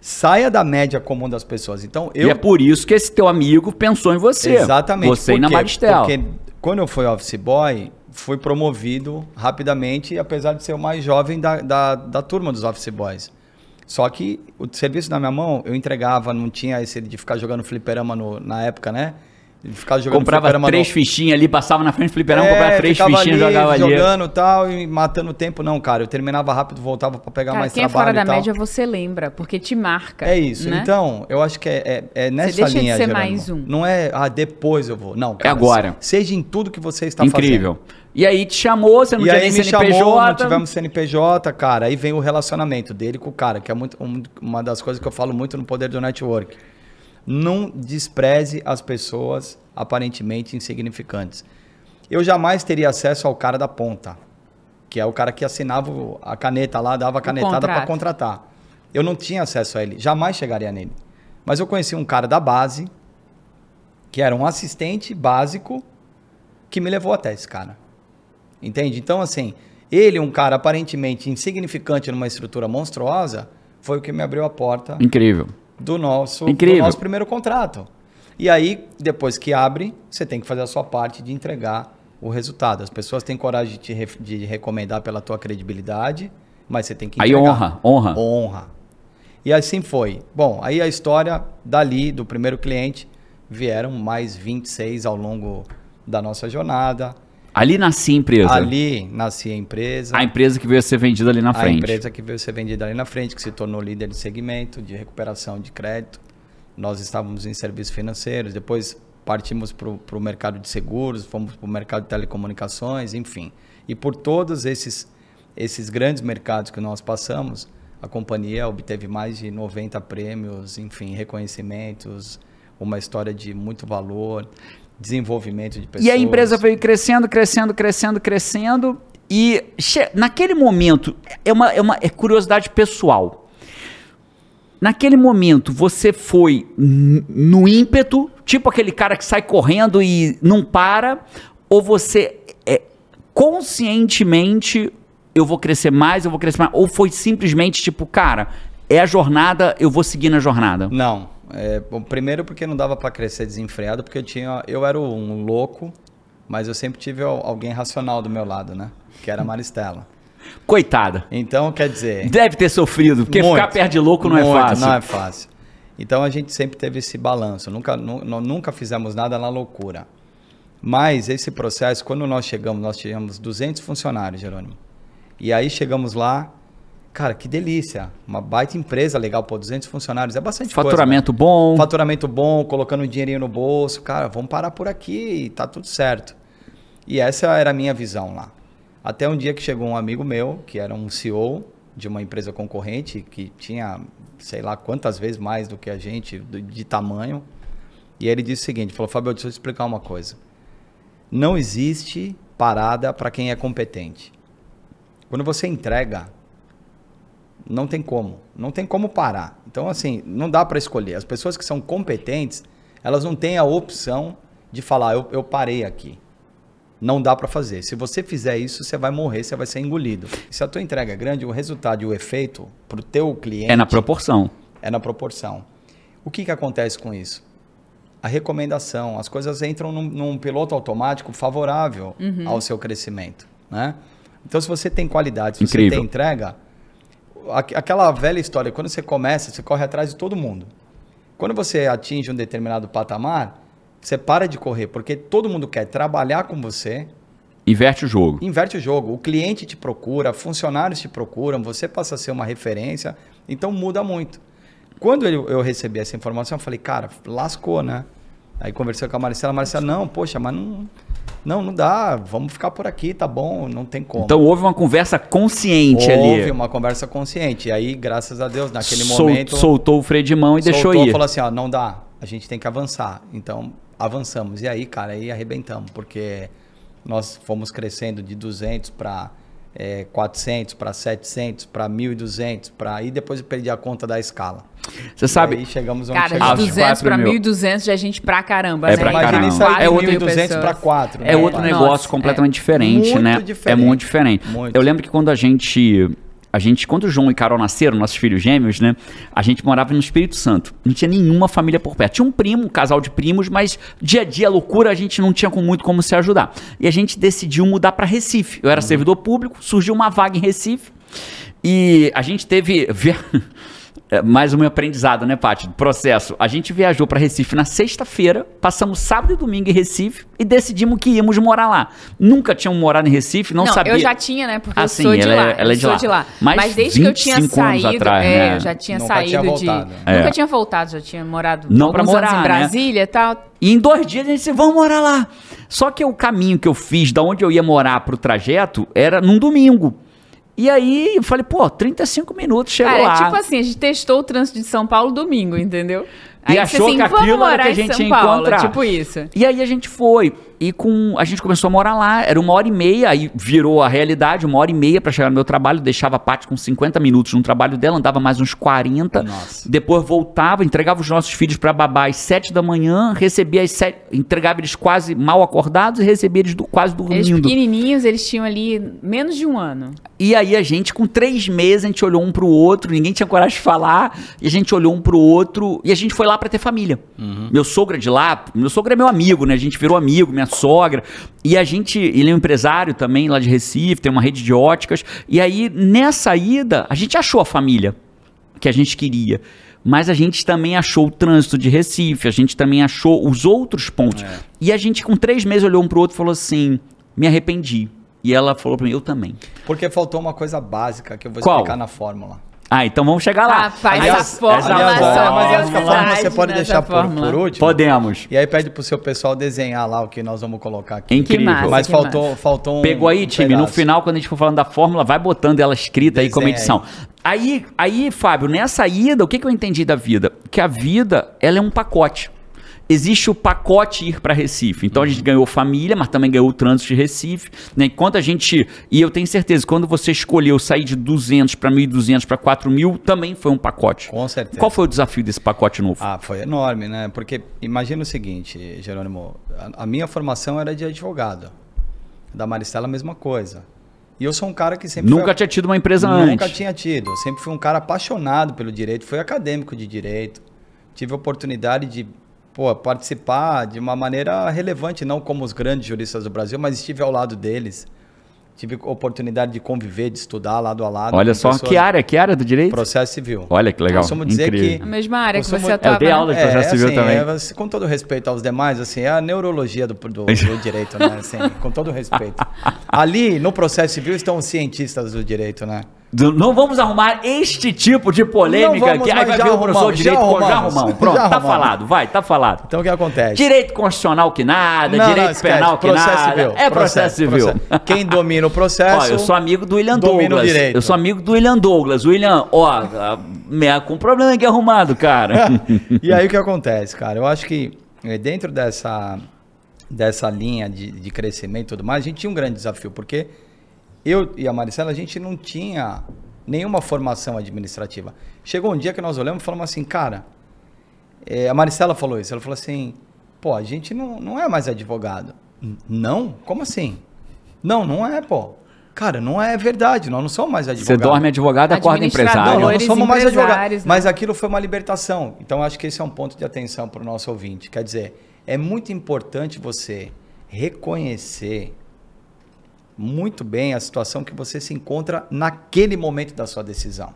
Saia da média comum das pessoas. Então, eu... E é por isso que esse teu amigo pensou em você. Exatamente. Você e na magistel Porque quando eu fui office boy, fui promovido rapidamente, apesar de ser o mais jovem da, da, da turma dos office boys. Só que o serviço na minha mão eu entregava, não tinha esse de ficar jogando fliperama no, na época, né? Ele ficava jogando Comprava três no... fichinhas ali, passava na frente do fliperama, é, comprava três fichinhas, ali, jogava ali. Jogando tal, e matando o tempo. Não, cara, eu terminava rápido, voltava para pegar cara, mais quem é trabalho. Quem é fora da média você lembra, porque te marca. É isso. Né? Então, eu acho que é, é, é nessa você deixa linha. De ser mais um. Não é, ah, depois eu vou. Não, é cara. É agora. Seja em tudo que você está Incrível. fazendo. Incrível. E aí te chamou, você não e tinha aí nem CNPJ. Chamou, não tivemos CNPJ, cara. Aí vem o relacionamento dele com o cara, que é muito, um, uma das coisas que eu falo muito no poder do network não despreze as pessoas aparentemente insignificantes. Eu jamais teria acesso ao cara da ponta, que é o cara que assinava a caneta lá, dava a canetada para contratar. Eu não tinha acesso a ele, jamais chegaria nele. Mas eu conheci um cara da base, que era um assistente básico, que me levou até esse cara. Entende? Então, assim, ele, um cara aparentemente insignificante numa estrutura monstruosa, foi o que me abriu a porta. Incrível do nosso, do nosso primeiro contrato. E aí, depois que abre, você tem que fazer a sua parte de entregar o resultado. As pessoas têm coragem de te re de recomendar pela tua credibilidade, mas você tem que entregar. Aí honra, honra. Honra. E assim foi. Bom, aí a história dali, do primeiro cliente, vieram mais 26 ao longo da nossa jornada. Ali nascia a empresa. Ali nascia a empresa. A empresa que veio a ser vendida ali na a frente. A empresa que veio a ser vendida ali na frente, que se tornou líder de segmento, de recuperação de crédito. Nós estávamos em serviços financeiros, depois partimos para o mercado de seguros, fomos para o mercado de telecomunicações, enfim. E por todos esses, esses grandes mercados que nós passamos, a companhia obteve mais de 90 prêmios, enfim, reconhecimentos, uma história de muito valor desenvolvimento de pessoas. E a empresa veio crescendo, crescendo, crescendo, crescendo. E naquele momento, é uma, é uma é curiosidade pessoal. Naquele momento, você foi no ímpeto, tipo aquele cara que sai correndo e não para, ou você é, conscientemente eu vou crescer mais, eu vou crescer mais, ou foi simplesmente tipo, cara, é a jornada, eu vou seguir na jornada? Não. É, bom, primeiro porque não dava para crescer desenfreado, porque eu tinha, eu era um louco, mas eu sempre tive alguém racional do meu lado, né? Que era a Maristela. Coitada. Então, quer dizer. Deve ter sofrido, porque muito, ficar perto de louco não é muito, é fácil. Não é fácil. Então a gente sempre teve esse balanço. Nunca, nu, nunca fizemos nada na loucura. Mas esse processo, quando nós chegamos, nós tínhamos 200 funcionários, Jerônimo. E aí chegamos lá, Cara, que delícia. Uma baita empresa legal, para 200 funcionários, é bastante né? Faturamento coisa, bom. Faturamento bom, colocando um dinheirinho no bolso. Cara, vamos parar por aqui e tá tudo certo. E essa era a minha visão lá. Até um dia que chegou um amigo meu, que era um CEO de uma empresa concorrente, que tinha sei lá quantas vezes mais do que a gente, de, tamanho. E ele disse o seguinte, falou, Fábio, deixa eu te explicar uma coisa. Não existe parada para quem é competente. Quando você entrega não tem como. Não tem como parar. Então, assim, não dá para escolher. As pessoas que são competentes, elas não têm a opção de falar, eu, eu parei aqui. Não dá para fazer. Se você fizer isso, você vai morrer, você vai ser engolido. Se a tua entrega é grande, o resultado e o efeito para o teu cliente... É na proporção. É na proporção. O que, que acontece com isso? A recomendação, as coisas entram num, num piloto automático favorável uhum. ao seu crescimento, né? Então, se você tem qualidade, se Incrível. você tem entrega, aquela velha história, quando você começa, você corre atrás de todo mundo. Quando você atinge um determinado patamar, você para de correr, porque todo mundo quer trabalhar com você. Inverte o jogo. Inverte o jogo. O cliente te procura, funcionários te procuram, você passa a ser uma referência, então muda muito. Quando eu recebi essa informação, eu falei, cara, lascou, né? Aí conversei com a Marcela, a Marcela, não, poxa, mas não, não, não dá, vamos ficar por aqui, tá bom, não tem como. Então houve uma conversa consciente houve ali. Houve uma conversa consciente. E aí, graças a Deus, naquele Sol, momento. Soltou o freio de mão e soltou, deixou ir. falou assim: ó, não dá, a gente tem que avançar. Então, avançamos. E aí, cara, aí arrebentamos, porque nós fomos crescendo de 200 para é, 400 para 700 para 1.200 para aí depois eu perdi a conta da escala. Você sabe? Aí chegamos onde cara, chegamos. de 200 para 1.200 já é gente pra caramba, é né? Pra caramba. Isso aí, né? é outro 200 para 4. É outro negócio Nossa, completamente né? é diferente, né? Diferente. É muito diferente. Muito. Eu lembro que quando a gente a gente, quando João e Carol nasceram, nossos filhos gêmeos, né? A gente morava no Espírito Santo. Não tinha nenhuma família por perto. Tinha um primo, um casal de primos, mas dia a dia, loucura, a gente não tinha muito como se ajudar. E a gente decidiu mudar para Recife. Eu era uhum. servidor público, surgiu uma vaga em Recife. E a gente teve. É, mais um aprendizado, né, Paty? Processo. A gente viajou para Recife na sexta-feira, passamos sábado e domingo em Recife e decidimos que íamos morar lá. Nunca tínhamos morado em Recife, não, não sabia. Eu já tinha, né? Porque eu ah, sou de ela, é- lá. Ela é de lá. de lá. Mas, Mas desde que eu tinha saído, atrás, é, né? eu já tinha nunca saído tinha de. É. Nunca tinha voltado, já tinha morado não alguns morar, anos em né? Brasília e né? tal. E em dois dias a gente disse, vamos morar lá. Só que o caminho que eu fiz, da onde eu ia morar para o trajeto, era num domingo. E aí eu falei, pô, 35 minutos, chegou Cara, é lá. É tipo assim, a gente testou o trânsito de São Paulo domingo, entendeu? Aí e achou assim, que aquilo era que a gente ia é encontrar. Tipo isso. E aí a gente foi. E com a gente começou a morar lá, era uma hora e meia, aí virou a realidade, uma hora e meia para chegar no meu trabalho, deixava a parte com 50 minutos no trabalho dela, andava mais uns 40. Nossa. Depois voltava, entregava os nossos filhos para babar às 7 da manhã, recebia às 7, entregava eles quase mal acordados e recebia eles do, quase dormindo. Eles pequenininhos, eles tinham ali menos de um ano. E aí a gente, com três meses, a gente olhou um pro outro, ninguém tinha coragem de falar, e a gente olhou um pro outro, e a gente foi lá para ter família. Uhum. Meu sogro é de lá, meu sogro é meu amigo, né? A gente virou amigo, minha sogra. E a gente, ele é um empresário também lá de Recife, tem uma rede de óticas. E aí, nessa ida, a gente achou a família que a gente queria. Mas a gente também achou o trânsito de Recife, a gente também achou os outros pontos. É. E a gente, com três meses, olhou um pro outro e falou assim: me arrependi. E ela falou pra mim, eu também. Porque faltou uma coisa básica que eu vou Qual? explicar na fórmula. Ah, então vamos chegar lá. Rapaz, ah, essa fórmula, essa fórmula, mas eu acho que a fórmula você pode deixar por, por, último. Podemos. E aí pede pro seu pessoal desenhar lá o que nós vamos colocar aqui. Incrível. Massa, mas faltou, faltou um Pegou aí, um time, pedaço. no final quando a gente for falando da fórmula, vai botando ela escrita Desenha aí como edição. Aí. aí, aí, Fábio, nessa ida, o que, que eu entendi da vida? Que a vida, ela é um pacote existe o pacote ir para Recife. Então a gente uhum. ganhou família, mas também ganhou o trânsito de Recife. Né? Enquanto a gente. E eu tenho certeza, quando você escolheu sair de 200 para 1.200 para 4.000, também foi um pacote. Com certeza. Qual foi o desafio desse pacote novo? Ah, foi enorme, né? Porque imagina o seguinte, Jerônimo: a, a minha formação era de advogado. Da Maristela, a mesma coisa. E eu sou um cara que sempre. Nunca foi... tinha tido uma empresa Nunca antes. Nunca tinha tido. sempre fui um cara apaixonado pelo direito, fui acadêmico de direito. Tive a oportunidade de pô, participar de uma maneira relevante, não como os grandes juristas do Brasil, mas estive ao lado deles. Tive oportunidade de conviver, de estudar lado a lado. Olha só, pessoas... que área? Que área do direito? Processo civil. Olha que legal. Costumo dizer Incrível. que. A mesma área costumo... que você atua. É, eu dei né? aula de é, processo é, civil assim, também. É, assim, com todo respeito aos demais, assim, é a neurologia do, do, do direito, né? Assim, com todo respeito. Ali, no processo civil, estão os cientistas do direito, né? Não vamos arrumar este tipo de polêmica que aí vai vir o professor direito já arrumamos, Pronto, já tá falado, vai, tá falado. Então o que acontece? Direito constitucional que nada, não, direito não, penal que nada. Civil, é processo, civil. Processo. Quem domina o processo. Ó, eu sou amigo do William Douglas. Direito. Eu sou amigo do William Douglas. William, ó, meia é, é com problema aqui arrumado, cara. e aí o que acontece, cara? Eu acho que eh, dentro dessa, dessa linha de, de crescimento e tudo mais, a gente tinha um grande desafio, porque eu e a Maricela, a gente não tinha nenhuma formação administrativa. Chegou um dia que nós olhamos e falamos assim, cara, é, a Maricela falou isso, ela falou assim, pô, a gente não, não é mais advogado. Não? Como assim? Não, não é, pô. Cara, não é verdade, nós não somos mais advogados. Você dorme advogado, acorda empresário. Nós não somos mais advogados. Né? Mas aquilo foi uma libertação. Então, acho que esse é um ponto de atenção para o nosso ouvinte. Quer dizer, é muito importante você reconhecer muito bem a situação que você se encontra naquele momento da sua decisão.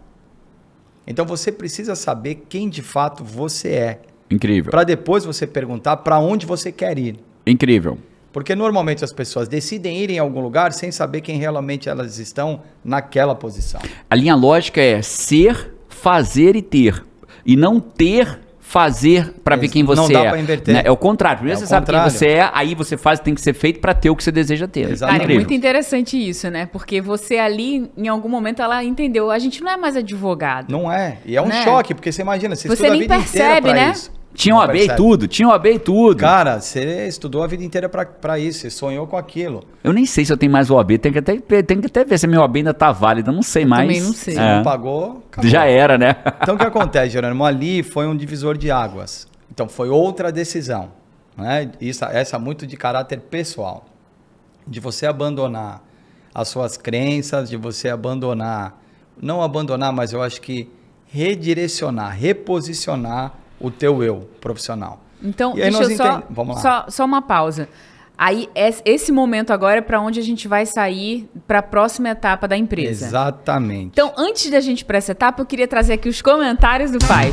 Então você precisa saber quem de fato você é. Incrível. Para depois você perguntar para onde você quer ir. Incrível. Porque normalmente as pessoas decidem ir em algum lugar sem saber quem realmente elas estão naquela posição. A linha lógica é ser, fazer e ter. E não ter fazer para ver quem você não é. Não inverter. Né? É o contrário. Primeiro é você sabe quem você é, aí você faz, tem que ser feito para ter o que você deseja ter. Exatamente. Cara, é muito interessante isso, né? Porque você ali, em algum momento, ela entendeu, a gente não é mais advogado. Não é. E é um né? choque, porque você imagina, você, você nem percebe, né? Isso. Tinha o AB e tudo, tinha o AB e tudo. Cara, você estudou a vida inteira para isso, você sonhou com aquilo. Eu nem sei se eu tenho mais o AB, tem que até, tem que até ver se meu AB ainda tá válido, não sei eu mais. Também não sei. Se é. não pagou, acabou. Já era, né? então o que acontece, Jerônimo? Ali foi um divisor de águas. Então foi outra decisão, né? Isso, essa muito de caráter pessoal. De você abandonar as suas crenças, de você abandonar, não abandonar, mas eu acho que redirecionar, reposicionar o teu eu profissional. Então, e aí deixa eu só, Vamos lá. Só, só uma pausa. Aí esse momento agora é para onde a gente vai sair para a próxima etapa da empresa. Exatamente. Então, antes da gente ir para essa etapa, eu queria trazer aqui os comentários do pai.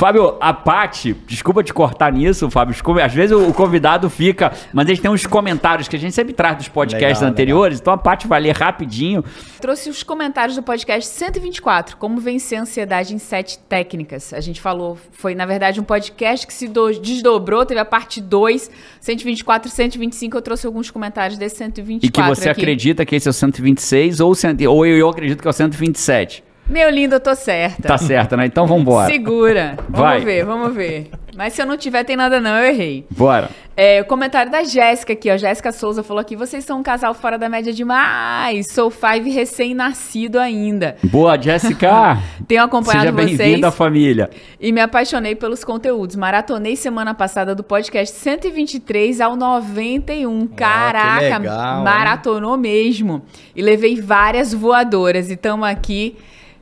Fábio, a Pati, desculpa te cortar nisso, Fábio. Às vezes o convidado fica, mas eles têm uns comentários que a gente sempre traz dos podcasts legal, anteriores, legal. então a Pati vai ler rapidinho. Trouxe os comentários do podcast 124, Como Vencer a Ansiedade em Sete Técnicas. A gente falou, foi na verdade um podcast que se do, desdobrou, teve a parte 2, 124 e 125. Eu trouxe alguns comentários desse 124. E que você aqui. acredita que esse é o 126 ou, ou eu acredito que é o 127. Meu lindo, eu tô certa. Tá certa, né? Então vambora. Segura. Vai. Vamos ver, vamos ver. Mas se eu não tiver, tem nada não, eu errei. Bora. É, o comentário da Jéssica aqui, ó. Jéssica Souza falou aqui: vocês são um casal fora da média demais. Sou five recém-nascido ainda. Boa, Jéssica! Tenho acompanhado Seja vocês. Seja bem-vinda, família. E me apaixonei pelos conteúdos. Maratonei semana passada do podcast 123 ao 91. Caraca, legal, maratonou hein? mesmo. E levei várias voadoras. E estamos aqui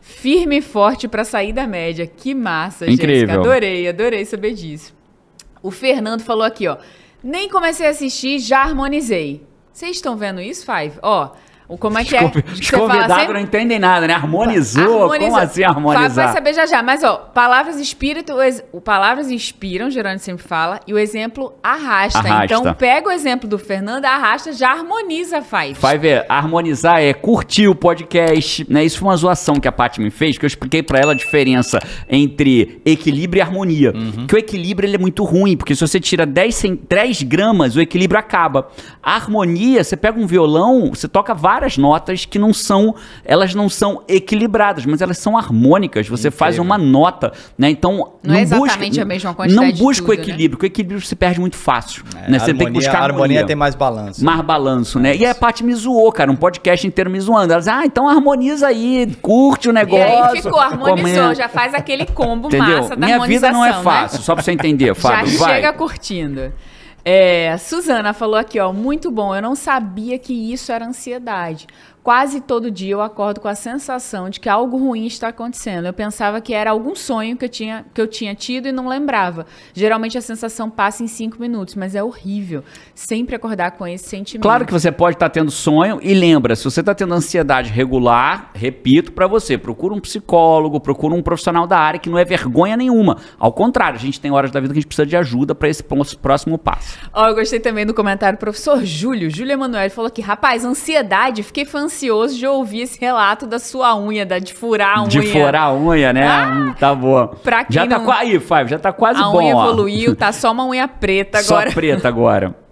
firme e forte para sair da média. Que massa, Incrível. Jéssica. Adorei, adorei saber disso. O Fernando falou aqui, ó. Nem comecei a assistir, já harmonizei. Vocês estão vendo isso, Five? Ó, como é que é? Os convidados não entendem nada, né? Harmonizou. Harmonizou. Como assim harmonizar? Fábio vai saber já já. Mas, ó, palavras espírito, o palavras inspiram, Gerônimo sempre fala, e o exemplo arrasta. arrasta. Então, pega o exemplo do Fernando, arrasta, já harmoniza, faz. Vai ver, harmonizar é curtir o podcast, né? Isso foi uma zoação que a Paty me fez, que eu expliquei para ela a diferença entre equilíbrio e harmonia. Uhum. Que o equilíbrio, ele é muito ruim, porque se você tira 10, 10 gramas, o equilíbrio acaba. A harmonia, você pega um violão, você toca várias várias notas que não são, elas não são equilibradas, mas elas são harmônicas. Você Incrível. faz uma nota, né? Então não, não é exatamente busca, a mesma quantidade. Não busca o né? equilíbrio, né? o equilíbrio se perde muito fácil. É, né? Você harmonia, tem que buscar a harmonia. harmonia tem mais balanço. Mais balanço, né? E a parte me zoou, cara, um podcast inteiro me zoando. Elas, ah, então harmoniza aí, curte o negócio. E aí ficou, harmonizou, já faz aquele combo Entendeu? massa da Minha vida não é né? fácil, né? só pra você entender, Fábio. Já vai. chega curtindo. É, Suzana falou aqui, ó, muito bom. Eu não sabia que isso era ansiedade. Quase todo dia eu acordo com a sensação de que algo ruim está acontecendo. Eu pensava que era algum sonho que eu tinha, que eu tinha tido e não lembrava. Geralmente a sensação passa em cinco minutos, mas é horrível sempre acordar com esse sentimento. Claro que você pode estar tá tendo sonho e lembra, se você está tendo ansiedade regular, repito para você, procura um psicólogo, procura um profissional da área que não é vergonha nenhuma. Ao contrário, a gente tem horas da vida que a gente precisa de ajuda para esse próximo passo. Ó, oh, eu gostei também do comentário do professor Júlio, Júlio Emanuel, falou que, rapaz, ansiedade, fiquei ansioso ansioso de ouvir esse relato da sua unha, da, de furar a unha. De furar a unha, né? Ah, hum, tá boa. Pra quem já tá não... tá Aí, Fábio, já tá quase a bom. A unha evoluiu, ó. tá só uma unha preta agora. Só preta agora.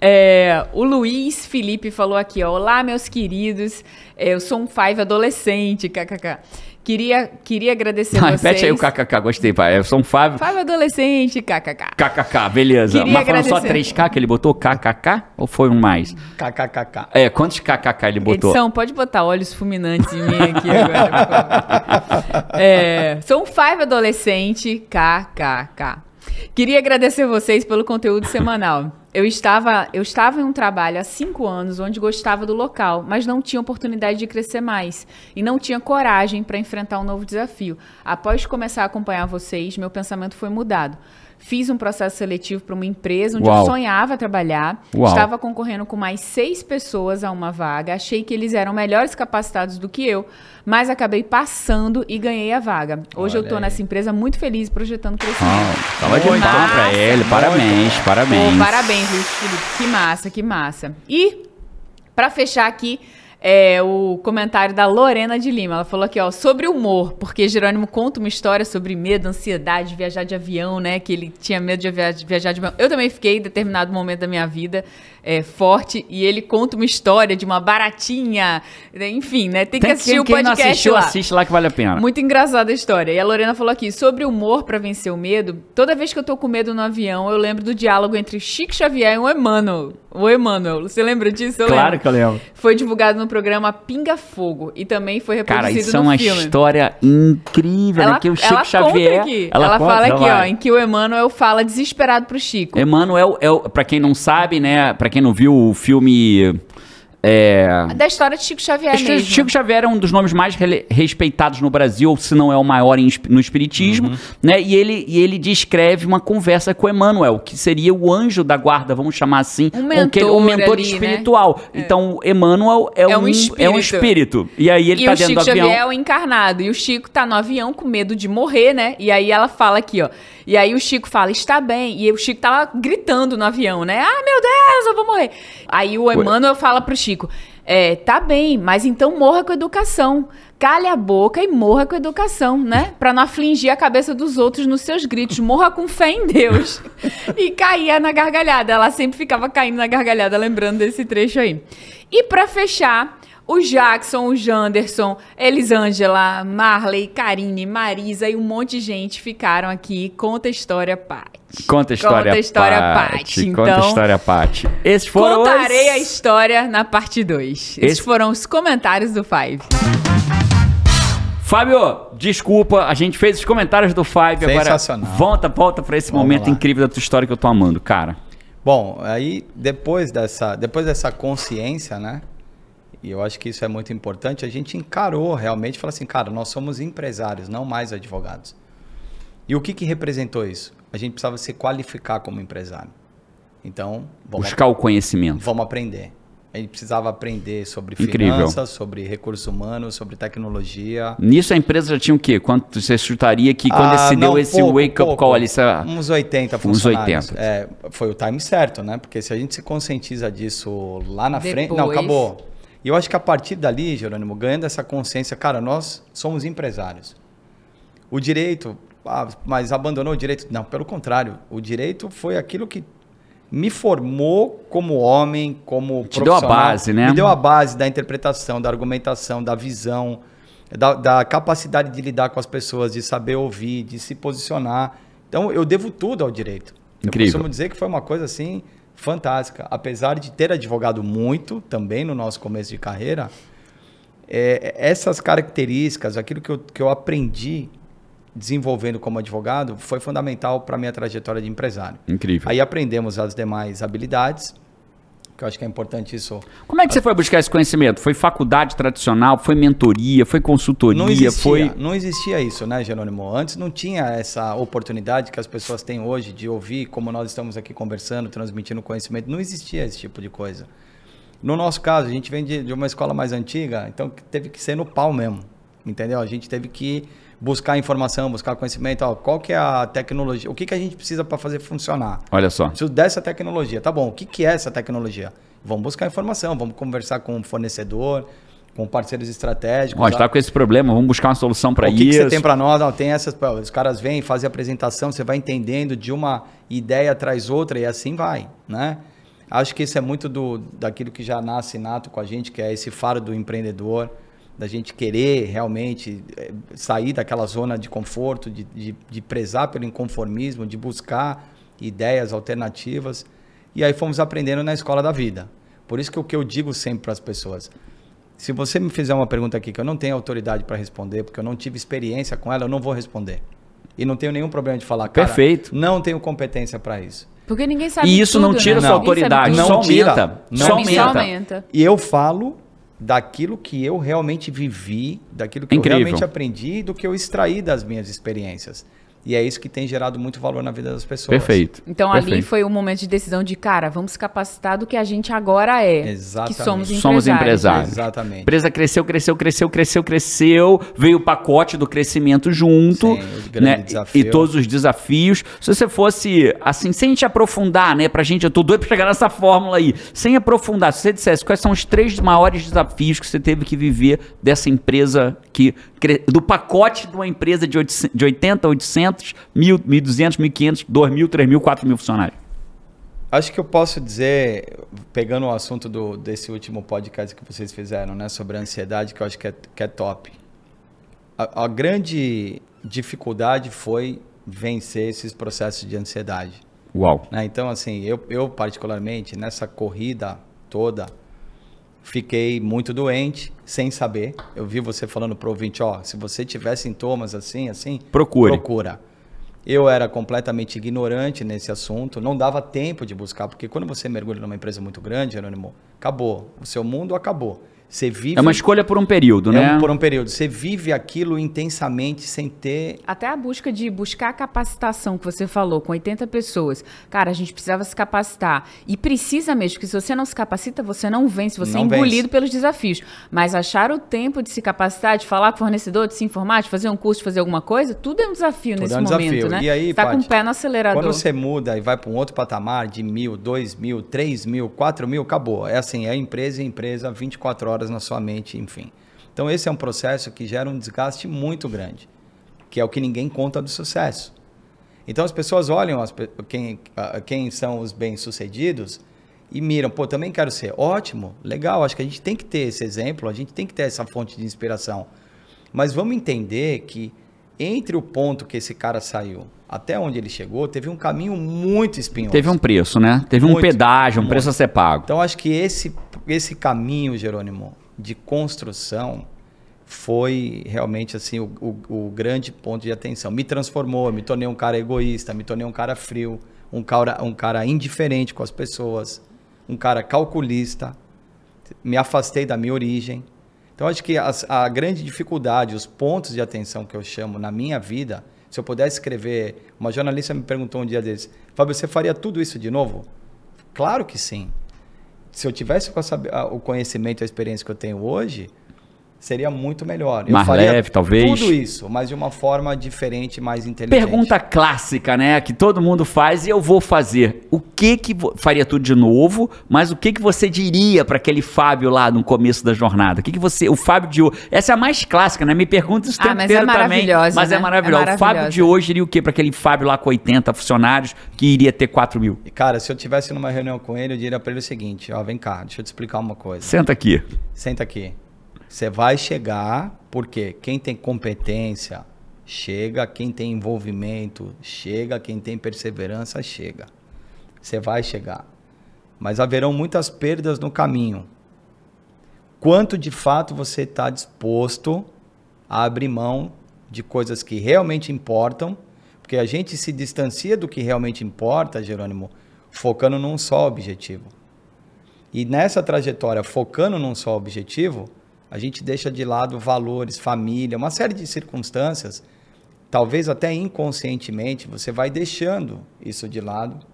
É, o Luiz Felipe falou aqui, ó. Olá, meus queridos. É, eu sou um Five adolescente, kkk. Queria, queria agradecer a vocês. Repete aí o KKK, gostei, pai. Eu sou um Fábio. Fábio adolescente, KKK. KKK, beleza. Queria Mas foram só 3K que ele botou? KKK? Ou foi um mais? KKKK. É, quantos KKK ele botou? Edição, pode botar olhos fulminantes em mim aqui agora. é, sou um Fábio adolescente, KKK. Queria agradecer vocês pelo conteúdo semanal. Eu estava, eu estava em um trabalho há cinco anos onde gostava do local, mas não tinha oportunidade de crescer mais e não tinha coragem para enfrentar um novo desafio. Após começar a acompanhar vocês, meu pensamento foi mudado. Fiz um processo seletivo para uma empresa onde Uau. eu sonhava trabalhar. Uau. Estava concorrendo com mais seis pessoas a uma vaga. Achei que eles eram melhores capacitados do que eu, mas acabei passando e ganhei a vaga. Hoje Olha eu estou nessa empresa muito feliz projetando crescimento. Ah, tava de Então para ele. Parabéns, parabéns. parabéns, Felipe. Que massa, que massa. E para fechar aqui, é, o comentário da Lorena de Lima. Ela falou aqui, ó, sobre humor, porque Jerônimo conta uma história sobre medo, ansiedade, viajar de avião, né? Que ele tinha medo de viajar de avião. Eu também fiquei em determinado momento da minha vida é, forte e ele conta uma história de uma baratinha, né, enfim, né? Tem, que tem, assistir quem, o podcast quem não assistiu, lá. assiste lá que vale a pena. Muito engraçada a história. E a Lorena falou aqui sobre humor para vencer o medo. Toda vez que eu tô com medo no avião, eu lembro do diálogo entre Chico Xavier e o Emmanuel. O Emmanuel, você lembra disso? Eu claro lembro. que eu lembro. Foi divulgado no programa Pinga Fogo e também foi reproduzido Cara, isso é uma filme. história incrível, né, ela, né? Que o Chico Xavier, aqui. ela, ela conta, fala aqui, ó, em que o Emmanuel fala desesperado pro Chico. Emmanuel é, para quem não sabe, né, quem não viu o filme. É... Da história de Chico Xavier mesmo. Chico Xavier é um dos nomes mais respeitados no Brasil, se não é o maior em, no espiritismo, uhum. né? E ele, e ele descreve uma conversa com Emmanuel, que seria o anjo da guarda, vamos chamar assim, um mentor, que, um mentor ali, né? espiritual. Né? Então, Emmanuel é, é um, um, espírito. é um espírito. E aí ele e tá dentro Chico do avião. o Chico Xavier é o encarnado. E o Chico tá no avião com medo de morrer, né? E aí ela fala aqui, ó... E aí o Chico fala, está bem. E o Chico tava gritando no avião, né? Ah, meu Deus, eu vou morrer. Aí o Emmanuel Ué. fala pro Chico, é, tá bem, mas então morra com educação. Cale a boca e morra com educação, né? Pra não afligir a cabeça dos outros nos seus gritos. Morra com fé em Deus. e caía na gargalhada. Ela sempre ficava caindo na gargalhada, lembrando desse trecho aí. E para fechar, o Jackson, o Janderson, Elisângela, Marley, Karine, Marisa e um monte de gente ficaram aqui. Conta a história, Paty. Conta a história, Conta a história, Paty. Então, conta a então, história, Paty. Esses foram Contarei os... a história na parte 2. Esses foram os comentários do Five. Fábio, desculpa, a gente fez os comentários do Five. Agora volta, volta para esse Vamos momento lá. incrível da tua história que eu tô amando, cara. Bom, aí depois dessa, depois dessa consciência, né? e eu acho que isso é muito importante, a gente encarou realmente, falou assim, cara, nós somos empresários, não mais advogados. E o que, que representou isso? A gente precisava se qualificar como empresário. Então, vamos buscar o conhecimento. Vamos aprender. A gente precisava aprender sobre Incrível. finanças, sobre recursos humanos, sobre tecnologia. Nisso a empresa já tinha o quê? Quanto você chutaria que quando ah, não, deu esse pouco, wake pouco. up call ali? Uns 80 funcionários. Uns 80. É, foi o time certo, né? Porque se a gente se conscientiza disso lá na Depois... frente. Não, acabou. E eu acho que a partir dali, Jerônimo, ganhando essa consciência, cara, nós somos empresários. O direito, ah, mas abandonou o direito? Não, pelo contrário. O direito foi aquilo que me formou como homem, como Te deu a base, né? Me deu a base da interpretação, da argumentação, da visão, da, da capacidade de lidar com as pessoas, de saber ouvir, de se posicionar. Então, eu devo tudo ao direito. Incrível. Eu costumo dizer que foi uma coisa assim fantástica. Apesar de ter advogado muito também no nosso começo de carreira, é, essas características, aquilo que eu, que eu aprendi desenvolvendo como advogado, foi fundamental para a minha trajetória de empresário. Incrível. Aí aprendemos as demais habilidades que eu acho que é importante isso. Como é que você foi buscar esse conhecimento? Foi faculdade tradicional, foi mentoria, foi consultoria, não existia, foi... Não existia isso, né, Jerônimo? Antes não tinha essa oportunidade que as pessoas têm hoje de ouvir como nós estamos aqui conversando, transmitindo conhecimento. Não existia esse tipo de coisa. No nosso caso, a gente vem de, de uma escola mais antiga, então teve que ser no pau mesmo, entendeu? A gente teve que buscar informação, buscar conhecimento, ó, qual que é a tecnologia, o que, que a gente precisa para fazer funcionar. Olha só. Preciso dessa tecnologia, tá bom, o que, que é essa tecnologia? Vamos buscar informação, vamos conversar com o fornecedor, com parceiros estratégicos. Ó, está com esse problema, vamos buscar uma solução para isso. O que, você tem para nós? Não, tem essas, os caras vêm, fazem a apresentação, você vai entendendo de uma ideia atrás outra e assim vai, né? Acho que isso é muito do, daquilo que já nasce nato com a gente, que é esse faro do empreendedor, da gente querer realmente eh, sair daquela zona de conforto, de, de, de prezar pelo inconformismo, de buscar ideias alternativas. E aí fomos aprendendo na escola da vida. Por isso que o que eu digo sempre para as pessoas, se você me fizer uma pergunta aqui que eu não tenho autoridade para responder, porque eu não tive experiência com ela, eu não vou responder. E não tenho nenhum problema de falar, cara. Perfeito. Não tenho competência para isso. Porque ninguém sabe E isso tudo, não tira né? sua é não. autoridade, não só aumenta. Não só aumenta. aumenta. E eu falo daquilo que eu realmente vivi, daquilo que Incrível. eu realmente aprendi, do que eu extraí das minhas experiências. E é isso que tem gerado muito valor na vida das pessoas. Perfeito. Então Perfeito. ali foi um momento de decisão de, cara, vamos capacitar do que a gente agora é. Exatamente. Que somos empresários. Somos empresários. Exatamente. A empresa cresceu, cresceu, cresceu, cresceu, cresceu. Veio o pacote do crescimento junto. Sim, né? Desafio. E, e todos os desafios. Se você fosse, assim, sem te aprofundar, né? Pra gente, eu tô doido pra chegar nessa fórmula aí. Sem aprofundar, se você dissesse quais são os três maiores desafios que você teve que viver dessa empresa que... Do pacote de uma empresa de 80, 800 1.200, 1.500, 2.000, 3.000, 4.000 funcionários. Acho que eu posso dizer, pegando o assunto do, desse último podcast que vocês fizeram, né, sobre a ansiedade, que eu acho que é, que é top. A, a grande dificuldade foi vencer esses processos de ansiedade. Uau. Né? Então, assim, eu, eu particularmente, nessa corrida toda, fiquei muito doente, sem saber. Eu vi você falando pro ouvinte, ó, se você tiver sintomas assim, assim, procure. Procura. Eu era completamente ignorante nesse assunto, não dava tempo de buscar, porque quando você mergulha numa empresa muito grande, Jerônimo, acabou. O seu mundo acabou. Você vive. É uma escolha por um período, é né? É um, por um período. Você vive aquilo intensamente sem ter. Até a busca de buscar a capacitação que você falou, com 80 pessoas. Cara, a gente precisava se capacitar. E precisa mesmo, porque se você não se capacita, você não vence, você não é engolido vence. pelos desafios. Mas achar o tempo de se capacitar, de falar com o fornecedor, de se informar, de fazer um curso, de fazer alguma coisa, tudo é um desafio tudo é nesse é um momento, desafio. né? E aí, tá com o pé no acelerador. Quando você muda e vai para um outro patamar de mil, dois mil, três mil, quatro mil, acabou. É assim, é empresa, empresa, 24 horas horas na sua mente, enfim. Então esse é um processo que gera um desgaste muito grande, que é o que ninguém conta do sucesso. Então as pessoas olham as, quem, quem são os bem-sucedidos e miram, pô, também quero ser. Ótimo, legal, acho que a gente tem que ter esse exemplo, a gente tem que ter essa fonte de inspiração. Mas vamos entender que entre o ponto que esse cara saiu até onde ele chegou, teve um caminho muito espinhoso. Teve um preço, né? Teve muito, um pedágio, um muito. preço a ser pago. Então acho que esse, esse caminho, Jerônimo, de construção foi realmente assim o, o, o grande ponto de atenção. Me transformou, me tornei um cara egoísta, me tornei um cara frio, um cara, um cara indiferente com as pessoas, um cara calculista, me afastei da minha origem. Então acho que as a grande dificuldade, os pontos de atenção que eu chamo na minha vida se eu pudesse escrever, uma jornalista me perguntou um dia desses, Fábio, você faria tudo isso de novo? Claro que sim. Se eu tivesse o conhecimento, a experiência que eu tenho hoje, seria muito melhor. Eu mais leve, talvez. Tudo isso, mas de uma forma diferente, mais inteligente. Pergunta clássica, né? Que todo mundo faz e eu vou fazer. O que que faria tudo de novo? Mas o que que você diria para aquele Fábio lá no começo da jornada? O que que você, o Fábio de hoje? Essa é a mais clássica, né? Me pergunta isso o ah, é mas é maravilhosa, Mas né? é maravilhosa. É O Fábio de hoje diria o que para aquele Fábio lá com 80 funcionários que iria ter 4 mil? Cara, se eu tivesse numa reunião com ele, eu diria para ele o seguinte: ó, vem cá, deixa eu te explicar uma coisa. Senta aqui. Senta aqui. Você vai chegar, porque quem tem competência chega, quem tem envolvimento chega, quem tem perseverança chega. Você vai chegar. Mas haverão muitas perdas no caminho. Quanto de fato você está disposto a abrir mão de coisas que realmente importam, porque a gente se distancia do que realmente importa, Jerônimo, focando num só objetivo. E nessa trajetória, focando num só objetivo, a gente deixa de lado valores, família, uma série de circunstâncias, talvez até inconscientemente, você vai deixando isso de lado,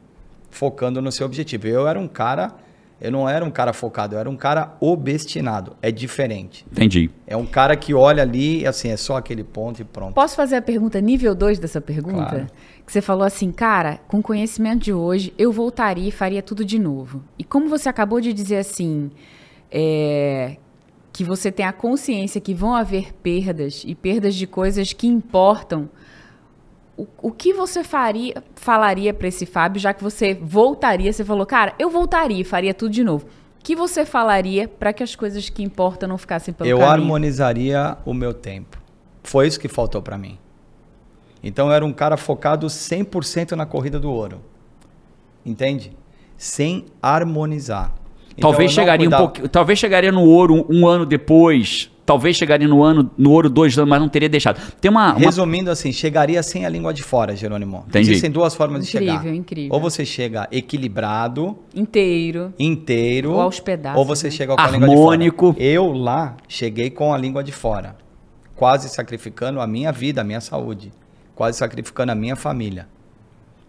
focando no seu objetivo. Eu era um cara, eu não era um cara focado, eu era um cara obstinado. É diferente. Entendi. É um cara que olha ali e assim, é só aquele ponto e pronto. Posso fazer a pergunta nível 2 dessa pergunta? Claro. Que você falou assim, cara, com o conhecimento de hoje, eu voltaria e faria tudo de novo. E como você acabou de dizer assim, é, que você tenha consciência que vão haver perdas e perdas de coisas que importam, o, o que você faria, falaria para esse Fábio, já que você voltaria, você falou, cara, eu voltaria, faria tudo de novo. O que você falaria para que as coisas que importam não ficassem pelo eu caminho? Eu harmonizaria o meu tempo. Foi isso que faltou para mim. Então eu era um cara focado 100% na corrida do ouro. Entende? Sem harmonizar. Então, talvez chegaria um talvez chegaria no ouro um, um, ano depois, talvez chegaria no ano no ouro dois anos, mas não teria deixado. Tem uma, uma... resumindo assim, chegaria sem a língua de fora, Jerônimo. Entendi. Existem duas formas incrível, de chegar. Incrível, incrível. Ou você chega equilibrado, inteiro, inteiro, ou aos pedaços, ou você né? chega com Harmônico. a língua de fora. Eu lá cheguei com a língua de fora, quase sacrificando a minha vida, a minha saúde, quase sacrificando a minha família.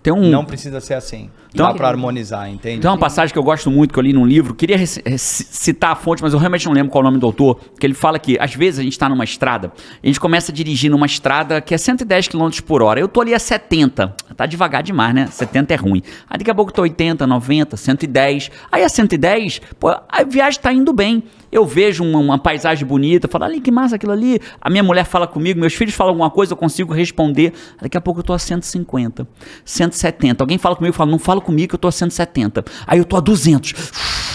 Tem um... Não precisa ser assim. Então, Dá pra harmonizar, entende? Então, uma passagem que eu gosto muito, que eu li num livro, queria citar a fonte, mas eu realmente não lembro qual é o nome do autor, que ele fala que, às vezes, a gente está numa estrada, a gente começa a dirigir numa estrada que é 110 km por hora. Eu tô ali a 70, tá devagar demais, né? 70 é ruim. Aí daqui a pouco eu tô 80, 90, 110. Aí a 110, pô, a viagem tá indo bem. Eu vejo uma, uma paisagem bonita, falo, ali, que massa aquilo ali. A minha mulher fala comigo, meus filhos falam alguma coisa, eu consigo responder. Daqui a pouco eu tô a 150, 170. Alguém fala comigo, fala, não falo comigo que eu tô a 170. Aí eu tô a 200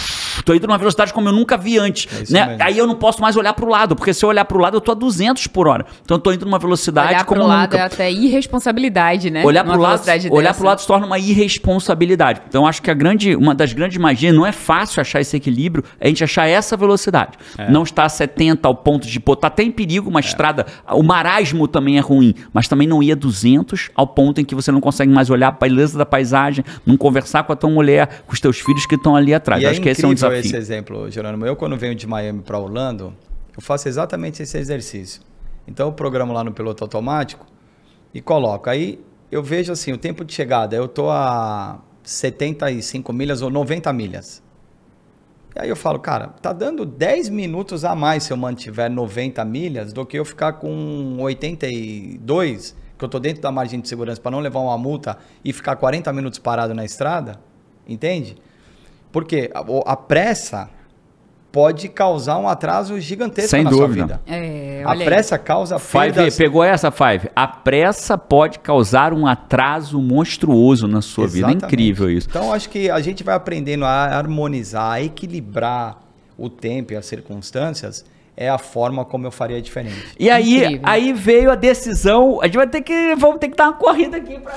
tô indo numa velocidade como eu nunca vi antes. É né? Aí eu não posso mais olhar para o lado, porque se eu olhar para o lado, eu tô a 200 por hora. Então eu tô indo numa velocidade olhar como nunca. Olhar para o lado é até irresponsabilidade, né? Olhar para o lado, olhar pro lado se torna uma irresponsabilidade. Então acho que a grande, uma das grandes magias, não é fácil achar esse equilíbrio, é a gente achar essa velocidade. É. Não estar a 70 ao ponto de, pô, tá até em perigo uma é. estrada, o marasmo também é ruim, mas também não ia 200 ao ponto em que você não consegue mais olhar a beleza da paisagem, não conversar com a tua mulher, com os teus filhos que estão ali atrás. E é acho é que esse é um desafio. esse exemplo, Jerônimo. Eu, quando venho de Miami para Orlando, eu faço exatamente esse exercício. Então, eu programo lá no piloto automático e coloco. Aí, eu vejo assim, o tempo de chegada, eu tô a 75 milhas ou 90 milhas. E aí eu falo, cara, tá dando 10 minutos a mais se eu mantiver 90 milhas do que eu ficar com 82, que eu tô dentro da margem de segurança para não levar uma multa e ficar 40 minutos parado na estrada, entende? Porque a, a pressa pode causar um atraso gigantesco Sem na dúvida. sua vida. É, a pressa aí. causa five, perdas... Pegou essa, Five? A pressa pode causar um atraso monstruoso na sua Exatamente. vida. É incrível isso. Então, acho que a gente vai aprendendo a harmonizar, a equilibrar o tempo e as circunstâncias é a forma como eu faria diferente. E aí, aí veio a decisão. A gente vai ter que vamos ter que dar uma corrida aqui para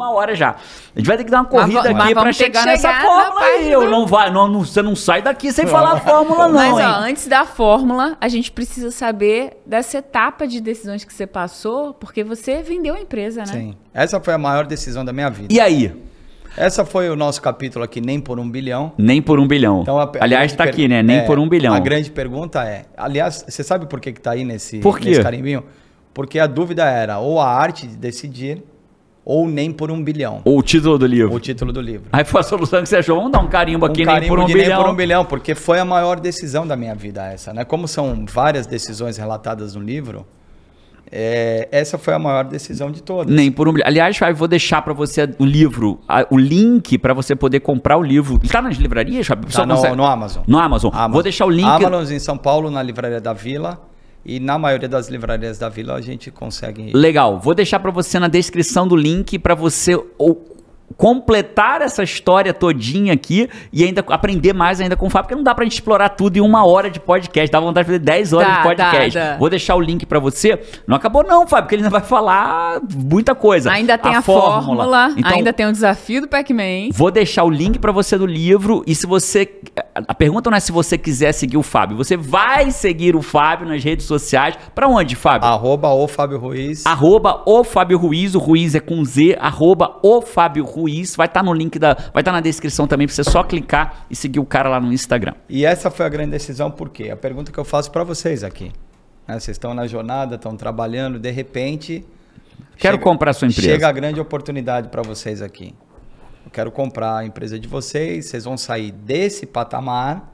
uma hora já. A gente vai ter que dar uma corrida mas, aqui para chegar, chegar nessa fórmula aí. Eu não vai, não, não, você não sai daqui sem falar a fórmula, não. Mas, ó, antes da fórmula, a gente precisa saber dessa etapa de decisões que você passou, porque você vendeu a empresa, né? Sim. Essa foi a maior decisão da minha vida. E aí? Essa foi o nosso capítulo aqui, Nem por um bilhão. Nem por um bilhão. Então, a, aliás, está aqui, né? Nem é, por um bilhão. A grande pergunta é, aliás, você sabe por que está aí nesse, por nesse carimbinho? Porque a dúvida era ou a arte de decidir ou nem por um bilhão. Ou o título do livro. o título do livro. Aí foi a solução que você achou. Vamos dar um carimbo aqui um carimbo nem por um de bilhão. Nem por um bilhão, porque foi a maior decisão da minha vida essa, né? Como são várias decisões relatadas no livro, é, essa foi a maior decisão de todas. Nem por um Aliás, Fábio, vou deixar para você o livro, a, o link para você poder comprar o livro. Está nas livrarias, Fábio? Tá no, consegue... no Amazon. No Amazon. Amazon. Vou deixar o link. Amazon em São Paulo, na Livraria da Vila. E na maioria das livrarias da vila a gente consegue. Legal. Vou deixar para você na descrição do link para você completar essa história todinha aqui e ainda aprender mais ainda com o Fábio, porque não dá pra gente explorar tudo em uma hora de podcast, dá vontade de fazer 10 horas de podcast. Tá, Vou deixar o link para você. Não acabou não, Fábio, porque ele ainda vai falar muita coisa. Ainda tem a, a fórmula, fórmula então, ainda tem o desafio do Pac-Man. Vou deixar o link para você do livro e se você... A pergunta não é se você quiser seguir o Fábio, você vai seguir o Fábio nas redes sociais. Pra onde, Fábio? Arroba o Fábio Ruiz. Arroba o Fábio Ruiz, o Ruiz é com Z, arroba o Fábio Ruiz Ruiz. Vai estar tá no link da. Vai estar tá na descrição também pra você só clicar e seguir o cara lá no Instagram. E essa foi a grande decisão, porque A pergunta que eu faço para vocês aqui. Né? Vocês estão na jornada, estão trabalhando, de repente. Quero chega, comprar a sua empresa. Chega a grande oportunidade para vocês aqui. Eu quero comprar a empresa de vocês, vocês vão sair desse patamar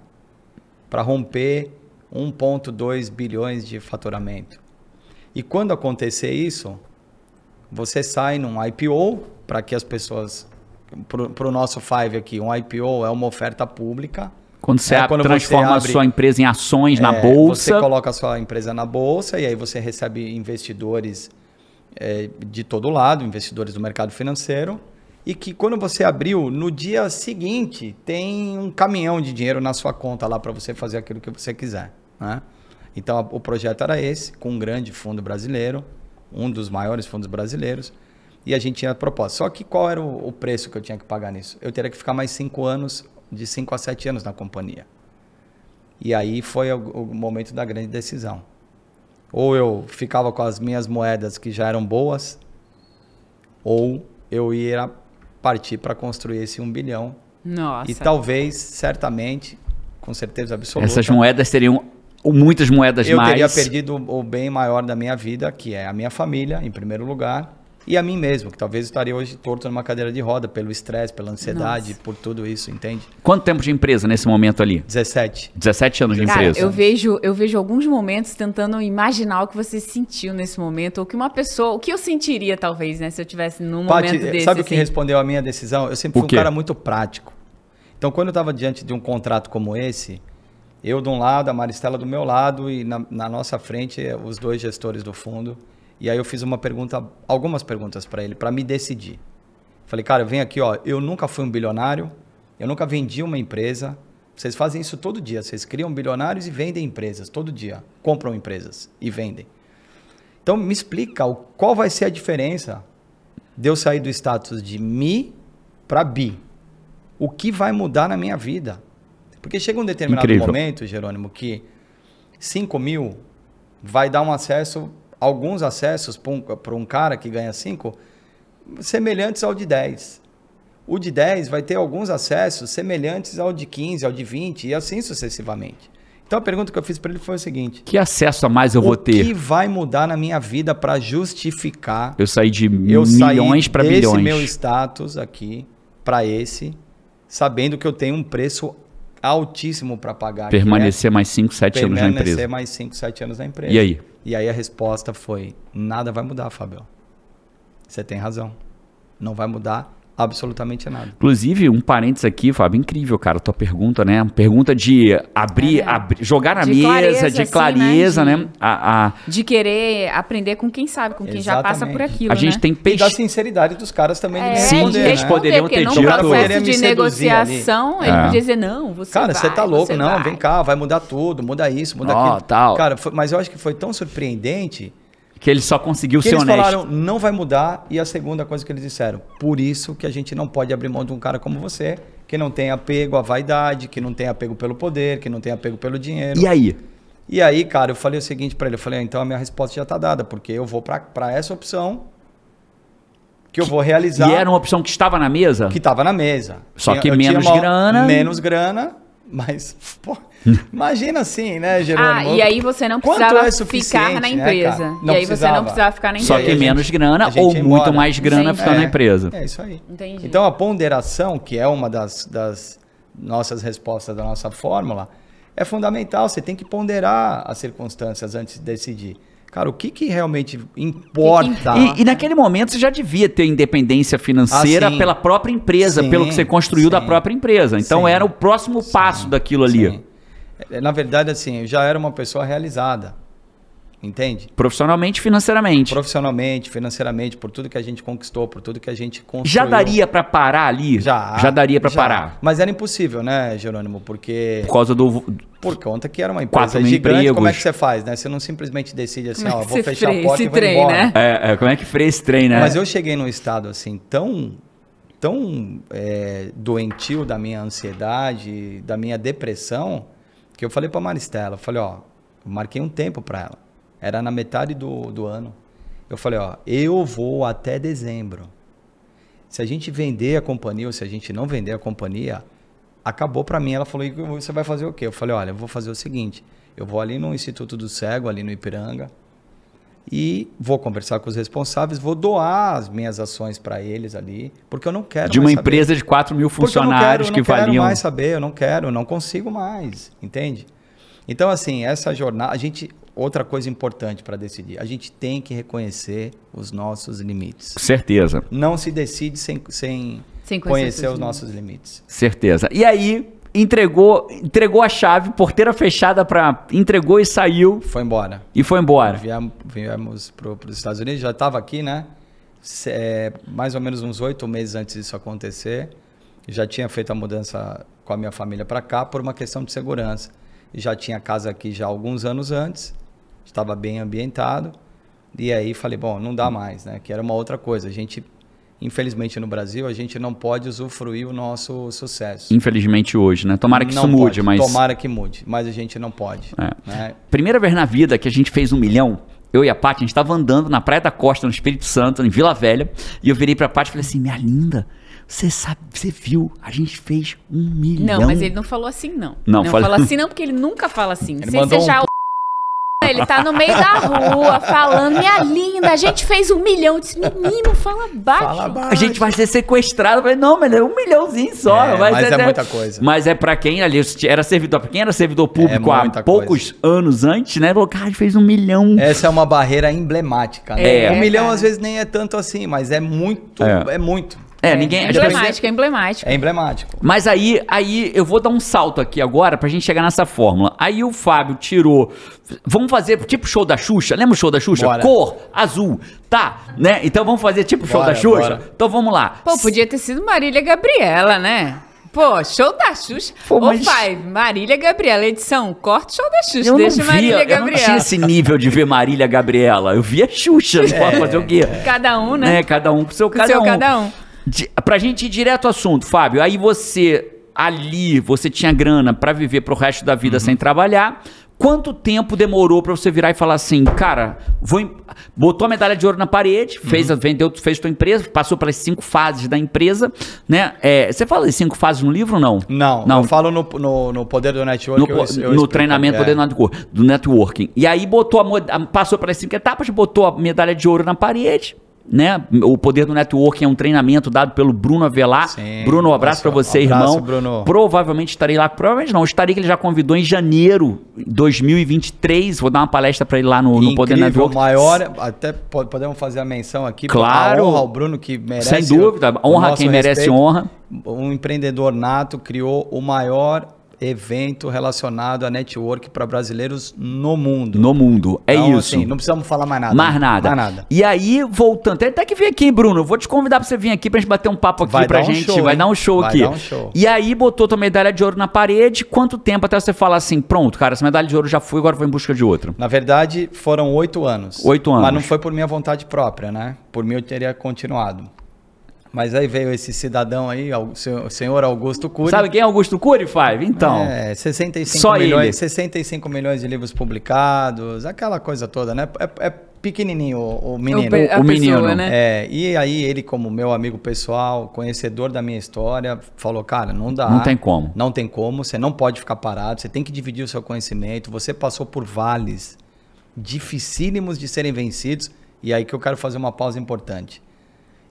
para romper 1,2 bilhões de faturamento. E quando acontecer isso, você sai num IPO para que as pessoas. Para o nosso Five aqui, um IPO é uma oferta pública. Quando você é, quando transforma você abre, a sua empresa em ações é, na bolsa. Você coloca a sua empresa na bolsa e aí você recebe investidores é, de todo lado, investidores do mercado financeiro. E que quando você abriu, no dia seguinte tem um caminhão de dinheiro na sua conta lá para você fazer aquilo que você quiser. Né? Então o projeto era esse, com um grande fundo brasileiro, um dos maiores fundos brasileiros e a gente tinha a proposta. Só que qual era o, o preço que eu tinha que pagar nisso? Eu teria que ficar mais cinco anos, de cinco a sete anos na companhia. E aí foi o, o momento da grande decisão. Ou eu ficava com as minhas moedas que já eram boas, ou eu ia partir para construir esse um bilhão. Nossa. E talvez, certamente, com certeza absoluta. Essas moedas teriam muitas moedas eu mais. Eu teria perdido o bem maior da minha vida, que é a minha família, em primeiro lugar e a mim mesmo, que talvez estaria hoje torto numa cadeira de roda pelo estresse, pela ansiedade, Nossa. por tudo isso, entende? Quanto tempo de empresa nesse momento ali? 17. 17 anos de Cara, empresa. Eu vejo, eu vejo alguns momentos tentando imaginar o que você sentiu nesse momento, ou que uma pessoa, o que eu sentiria talvez, né, se eu tivesse num Pati, momento eh, desse. Sabe o que assim? respondeu a minha decisão? Eu sempre fui um cara muito prático. Então, quando eu estava diante de um contrato como esse, eu de um lado, a Maristela do meu lado e na, na nossa frente eh, os dois gestores do fundo e aí eu fiz uma pergunta, algumas perguntas para ele, para me decidir. Falei, cara, vem aqui, ó, eu nunca fui um bilionário, eu nunca vendi uma empresa. Vocês fazem isso todo dia, vocês criam bilionários e vendem empresas todo dia, compram empresas e vendem. Então me explica qual vai ser a diferença de eu sair do status de mi para bi. O que vai mudar na minha vida? Porque chega um determinado Incrível. momento, Jerônimo, que 5 mil vai dar um acesso alguns acessos para um, um cara que ganha 5 semelhantes ao de 10. O de 10 vai ter alguns acessos semelhantes ao de 15, ao de 20 e assim sucessivamente. Então a pergunta que eu fiz para ele foi o seguinte: Que acesso a mais eu vou ter? O que vai mudar na minha vida para justificar? Eu saí de eu milhões para milhões. Esse meu status aqui para esse, sabendo que eu tenho um preço altíssimo para pagar. Né? Permanecer é, mais 5, 7 anos na empresa. Permanecer mais 5, 7 anos na empresa. E aí? E aí a resposta foi: nada vai mudar, Fabel. Você tem razão. Não vai mudar Absolutamente nada. Inclusive, um parênteses aqui, Fábio, incrível, cara, tua pergunta, né? Pergunta de abrir, é, abrir jogar na de mesa, clareza, de clareza, assim, né? De, né? A, a... de querer aprender com quem sabe, com quem Exatamente. já passa por aquilo. A gente né? tem peixe. E da sinceridade dos caras também. É, né? de Sim, eles poderiam ter dito. No processo de negociação, ali. ele é. podia dizer, não, você Cara, vai, você tá louco, você não, vai. vem cá, vai mudar tudo, muda isso, muda oh, aquilo. Tal. Cara, foi, mas eu acho que foi tão surpreendente que ele só conseguiu que ser eles honesto. Eles falaram, não vai mudar, e a segunda coisa que eles disseram, por isso que a gente não pode abrir mão de um cara como você, que não tem apego à vaidade, que não tem apego pelo poder, que não tem apego pelo dinheiro. E aí? E aí, cara, eu falei o seguinte para ele, eu falei, ah, então a minha resposta já tá dada, porque eu vou para essa opção que, eu vou realizar. E era uma opção que estava na mesa? Que estava na mesa. Só que menos grana. Menos grana mas, pô, imagina assim, né, Jerônimo? Ah, e aí você não precisava é ficar na né, empresa. Né, e aí precisava. você não precisava ficar na empresa. Só que menos grana ou muito mais grana ficar é, na empresa. É isso aí. Entendi. Então a ponderação, que é uma das, das nossas respostas da nossa fórmula, é fundamental. Você tem que ponderar as circunstâncias antes de decidir cara, o que, que realmente importa? E, e, naquele momento você já devia ter independência financeira ah, pela própria empresa, sim, pelo que você construiu sim, da própria empresa. Então sim, era o próximo passo daquilo ali. É, na verdade, assim, eu já era uma pessoa realizada. Entende? Profissionalmente, financeiramente. Profissionalmente, financeiramente, por tudo que a gente conquistou, por tudo que a gente construiu. Já daria para parar ali? Já. Já daria para parar. Mas era impossível, né, Jerônimo? Porque. Por causa do. Por conta que era uma empresa Quatro gigante. Empregos. Como é que você faz, né? Você não simplesmente decide assim, como é ó, vou fechar freia, a porta e vou trem, embora. Né? É, é, como é que freia esse trem, né? Mas eu cheguei num estado assim tão tão é, doentio da minha ansiedade, da minha depressão, que eu falei para Maristela, eu falei, ó, eu marquei um tempo para ela. Era na metade do, do ano. Eu falei, ó, eu vou até dezembro. Se a gente vender a companhia ou se a gente não vender a companhia, acabou para mim. Ela falou, e você vai fazer o quê? Eu falei, olha, eu vou fazer o seguinte, eu vou ali no Instituto do Cego, ali no Ipiranga, e vou conversar com os responsáveis, vou doar as minhas ações para eles ali, porque eu não quero De uma empresa saber. de 4 mil funcionários eu não quero, eu não que valiam... Eu não quero mais saber, eu não quero, eu não consigo mais, entende? Então, assim, essa jornada, a gente, outra coisa importante para decidir. A gente tem que reconhecer os nossos limites. Certeza. Não se decide sem, sem, sem conhecer, os nossos limites. Certeza. E aí, entregou, entregou a chave, porteira fechada para entregou e saiu. Foi embora. E foi embora. Viemos, viemos para os Estados Unidos, já estava aqui, né? É, mais ou menos uns oito meses antes disso acontecer, já tinha feito a mudança com a minha família para cá por uma questão de segurança. Já tinha casa aqui já alguns anos antes estava bem ambientado. E aí falei, bom, não dá mais, né? Que era uma outra coisa. A gente, infelizmente no Brasil, a gente não pode usufruir o nosso sucesso. Infelizmente hoje, né? Tomara que não isso pode, mude, mas. Tomara que mude, mas a gente não pode. É. Né? Primeira vez na vida que a gente fez um milhão, eu e a Paty, a gente estava andando na Praia da Costa, no Espírito Santo, em Vila Velha, e eu virei pra Paty e falei assim, minha linda. Você sabe, você viu, a gente fez um milhão. Não, mas ele não falou assim, não. Não, não falou assim, não, porque ele nunca fala assim. Ele você, você já... um ele tá no meio da rua falando, minha linda, a gente fez um milhão. Eu disse, menino, fala baixo. Fala baixo. A gente vai ser sequestrado. Eu falei, não, mas é um milhãozinho só. É, mas, mas é, é, muita coisa. Mas é pra quem ali era servidor, pra quem era servidor público é há poucos anos antes, né? Falou, cara, a gente fez um milhão. Essa é uma barreira emblemática, né? É. Um milhão é. às vezes nem é tanto assim, mas é muito, é, é muito. É, é, ninguém. É emblemático, é emblemático. É emblemático. Mas aí, aí eu vou dar um salto aqui agora pra gente chegar nessa fórmula. Aí o Fábio tirou. Vamos fazer tipo show da Xuxa. Lembra o show da Xuxa? Bora. Cor azul. Tá, né? Então vamos fazer tipo show bora, da Xuxa? Bora. Então vamos lá. Pô, podia ter sido Marília Gabriela, né? Pô, show da Xuxa. Pô, mas... pai, Marília Gabriela, edição, corte show da Xuxa, eu deixa não via, Marília Gabriela. Eu não tinha esse nível de ver Marília Gabriela. Eu via Xuxa, não é. pode fazer o quê? Cada um, né? É, cada um pro seu, cada, seu um. cada um pra gente ir direto ao assunto, Fábio, aí você ali você tinha grana para viver pro resto da vida uhum. sem trabalhar. Quanto tempo demorou para você virar e falar assim, cara, vou botou a medalha de ouro na parede, fez uhum. vendeu, fez tua empresa, passou pelas cinco fases da empresa, né? É, você fala de cinco fases no livro ou não? Não, não. Eu falo no, no, no poder do networking. No, eu, eu no treinamento é. poder do networking. E aí botou a, passou pelas cinco etapas, botou a medalha de ouro na parede, né? O poder do networking é um treinamento dado pelo Bruno Avelar. Sim, Bruno, um abraço para você, um abraço, irmão. Bruno. Provavelmente estarei lá, provavelmente não, estarei que ele já convidou em janeiro de 2023. Vou dar uma palestra para ele lá no, Incrível, no Poder Network. maior, até podemos fazer a menção aqui. Claro. Honra ao Bruno que merece. Sem dúvida, honra quem respeito. merece honra. Um empreendedor nato criou o maior evento relacionado a network para brasileiros no mundo. No mundo, é então, isso. Assim, não precisamos falar mais nada. Mais nada. Mais nada. E aí, voltando, até que vem aqui, Bruno, vou te convidar para você vir aqui a gente bater um papo aqui Vai pra gente. show, Vai dar um show Vai aqui. Vai dar um show. E aí, botou tua medalha de ouro na parede, quanto tempo até você falar assim, pronto, cara, essa medalha de ouro já foi, agora vou em busca de outra? Na verdade, foram oito anos. Oito anos. Mas não foi por minha vontade própria, né? Por mim eu teria continuado. Mas aí veio esse cidadão aí, o senhor Augusto Cury. Sabe quem é Augusto Cury, Five? Então. É, 65 só milhões, ele. 65 milhões de livros publicados, aquela coisa toda, né? É, é pequenininho o, menino. O, é o menino, é pessoa, né? É, e aí ele, como meu amigo pessoal, conhecedor da minha história, falou, cara, não dá. Não tem como. Não tem como, você não pode ficar parado, você tem que dividir o seu conhecimento, você passou por vales dificílimos de serem vencidos, e é aí que eu quero fazer uma pausa importante.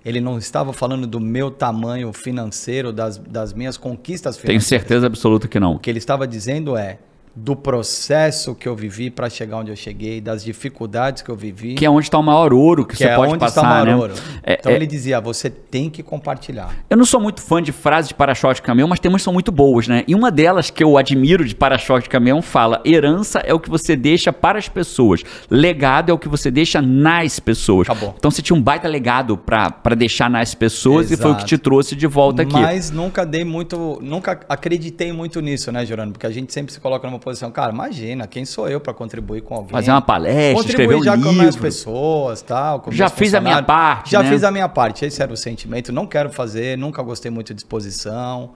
Ele não estava falando do meu tamanho financeiro, das, das minhas conquistas financeiras. Tenho certeza absoluta que não. O que ele estava dizendo é: do processo que eu vivi para chegar onde eu cheguei, das dificuldades que eu vivi. Que é onde está o maior ouro que, que você é pode onde passar, está o maior né? Ouro. É, então é... ele dizia, você tem que compartilhar. Eu não sou muito fã de frases de para-choque de caminhão, mas tem umas que são muito boas, né? E uma delas que eu admiro de para-choque de caminhão fala, herança é o que você deixa para as pessoas, legado é o que você deixa nas pessoas. Acabou. Então você tinha um baita legado para deixar nas pessoas Exato. e foi o que te trouxe de volta aqui. Mas nunca dei muito, nunca acreditei muito nisso, né, Jurano? Porque a gente sempre se coloca numa posição. Cara, imagina, quem sou eu para contribuir com alguém? Fazer uma palestra, contribuir já um com livro. as pessoas, tal. já fiz a minha parte. Já né? fiz a minha parte. Esse era o sentimento. Não quero fazer, nunca gostei muito de exposição.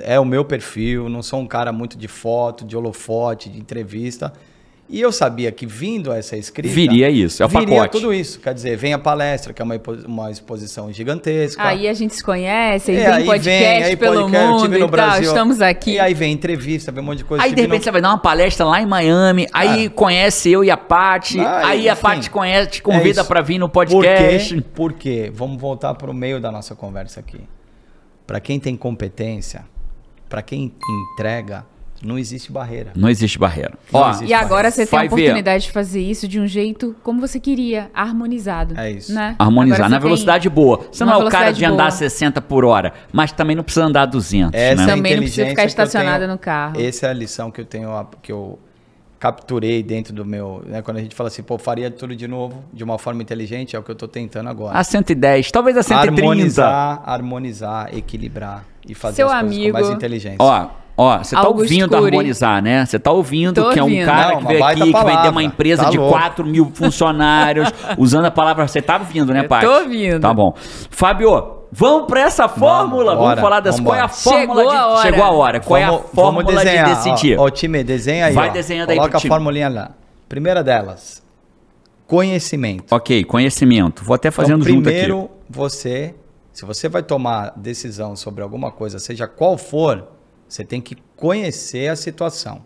É o meu perfil, não sou um cara muito de foto, de holofote, de entrevista. E eu sabia que vindo essa escrita. Viria isso, é o viria pacote. tudo isso. Quer dizer, vem a palestra, que é uma, uma exposição gigantesca. Aí a gente se conhece, aí é, vem aí podcast vem, aí pelo podcast, mundo no Brasil, estamos aqui. E aí vem entrevista, vem um monte de coisa. Aí de repente no... você vai dar uma palestra lá em Miami, ah. aí conhece eu e a Paty, ah, aí enfim, a Paty assim, conhece, te é convida é para vir no podcast. Por quê? Por quê? Vamos voltar para o meio da nossa conversa aqui. Para quem tem competência, para quem entrega não existe barreira. Não existe barreira. Não Ó, existe e barreira. agora você tem a oportunidade de fazer isso de um jeito como você queria, harmonizado. É isso. Né? Harmonizar, na velocidade boa. Você não é o cara de boa. andar 60 por hora, mas também não precisa andar 200. Essa né? Também não precisa ficar estacionada no carro. Essa é a lição que eu tenho, que eu capturei dentro do meu. Né, quando a gente fala assim, pô, faria tudo de novo, de uma forma inteligente, é o que eu estou tentando agora. A 110, talvez a 130. Harmonizar, harmonizar equilibrar e fazer Seu as amigo. coisas mais inteligentes. Ó Ó, você tá ouvindo harmonizar, né? Você tá ouvindo Tô que é um cara Não, que veio aqui, palavra. que vendeu uma empresa tá de louco. 4 mil funcionários, usando a palavra. Você tá ouvindo, né, pai? Tô ouvindo. Tá bom. Fábio, Vamos para essa fórmula? Vamos, vamos falar dessa. qual é a fórmula Chegou de. A hora. Chegou a hora. Qual vamos, é a fórmula desenhar, de decidir? Ó, ó, time, desenha aí. Vai ó. desenhando aí. Coloca a fórmulinha formulinha lá. Primeira delas: conhecimento. Ok, conhecimento. Vou até fazendo então, junto aqui. Primeiro, você. Se você vai tomar decisão sobre alguma coisa, seja qual for, você tem que conhecer a situação.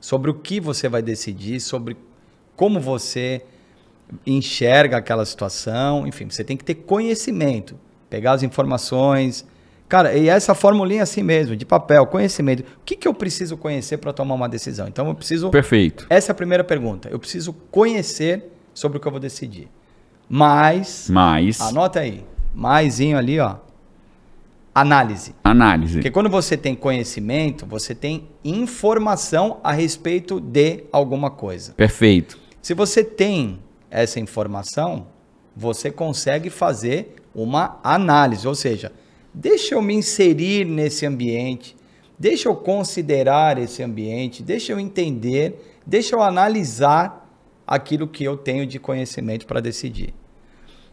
Sobre o que você vai decidir, sobre como você enxerga aquela situação, enfim, você tem que ter conhecimento, pegar as informações. Cara, e essa formulinha é assim mesmo, de papel, conhecimento. O que, que eu preciso conhecer para tomar uma decisão? Então eu preciso. Perfeito. Essa é a primeira pergunta. Eu preciso conhecer sobre o que eu vou decidir. Mais. Mais. Anota aí. Maisinho ali, ó. Análise. Análise. Porque quando você tem conhecimento, você tem informação a respeito de alguma coisa. Perfeito. Se você tem essa informação, você consegue fazer uma análise, ou seja, deixa eu me inserir nesse ambiente, deixa eu considerar esse ambiente, deixa eu entender, deixa eu analisar aquilo que eu tenho de conhecimento para decidir.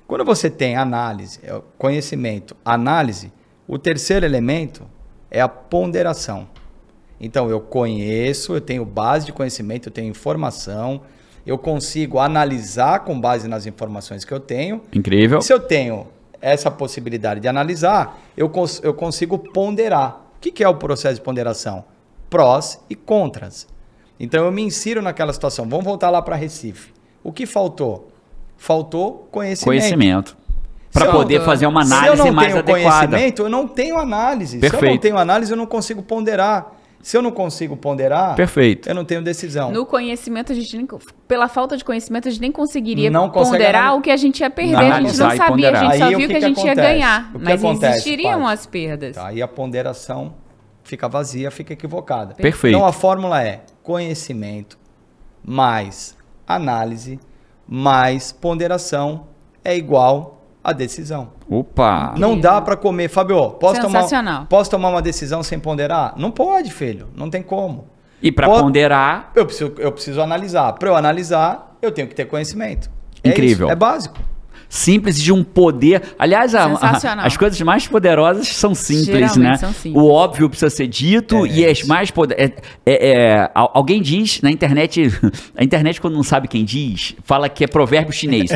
Quando você tem análise, é, conhecimento, análise, o terceiro elemento é a ponderação. Então, eu conheço, eu tenho base de conhecimento, eu tenho informação, eu consigo analisar com base nas informações que eu tenho. Incrível. E se eu tenho essa possibilidade de analisar, eu, cons eu consigo ponderar. O que, que é o processo de ponderação? Prós e contras. Então, eu me insiro naquela situação. Vamos voltar lá para Recife. O que faltou? Faltou conhecimento. Conhecimento para poder eu, fazer uma análise mais adequada. Se eu não tenho conhecimento, eu não tenho análise. Perfeito. Se eu não tenho análise, eu não consigo ponderar. Se eu não consigo ponderar, Perfeito. eu não tenho decisão. No conhecimento, a gente nem, pela falta de conhecimento, a gente nem conseguiria não ponderar o que a gente ia perder. a gente não sabia, a gente só aí, viu que, que, a gente acontece? ia ganhar. mas acontece, existiriam parte? as perdas. Tá, aí a ponderação fica vazia, fica equivocada. Perfeito. Então a fórmula é conhecimento mais análise mais ponderação é igual a decisão. Opa! Não dá para comer. Fabio, posso tomar, posso tomar uma decisão sem ponderar? Não pode, filho. Não tem como. E para ponderar. Eu preciso, eu preciso analisar. Para eu analisar, eu tenho que ter conhecimento. É Incrível. É, isso, é básico simples de um poder. Aliás, a, a, as coisas mais poderosas são simples, Geralmente né? São simples. O óbvio precisa ser dito é, e as mais poderosas. É, é, é alguém diz na internet, a internet quando não sabe quem diz, fala que é provérbio chinês.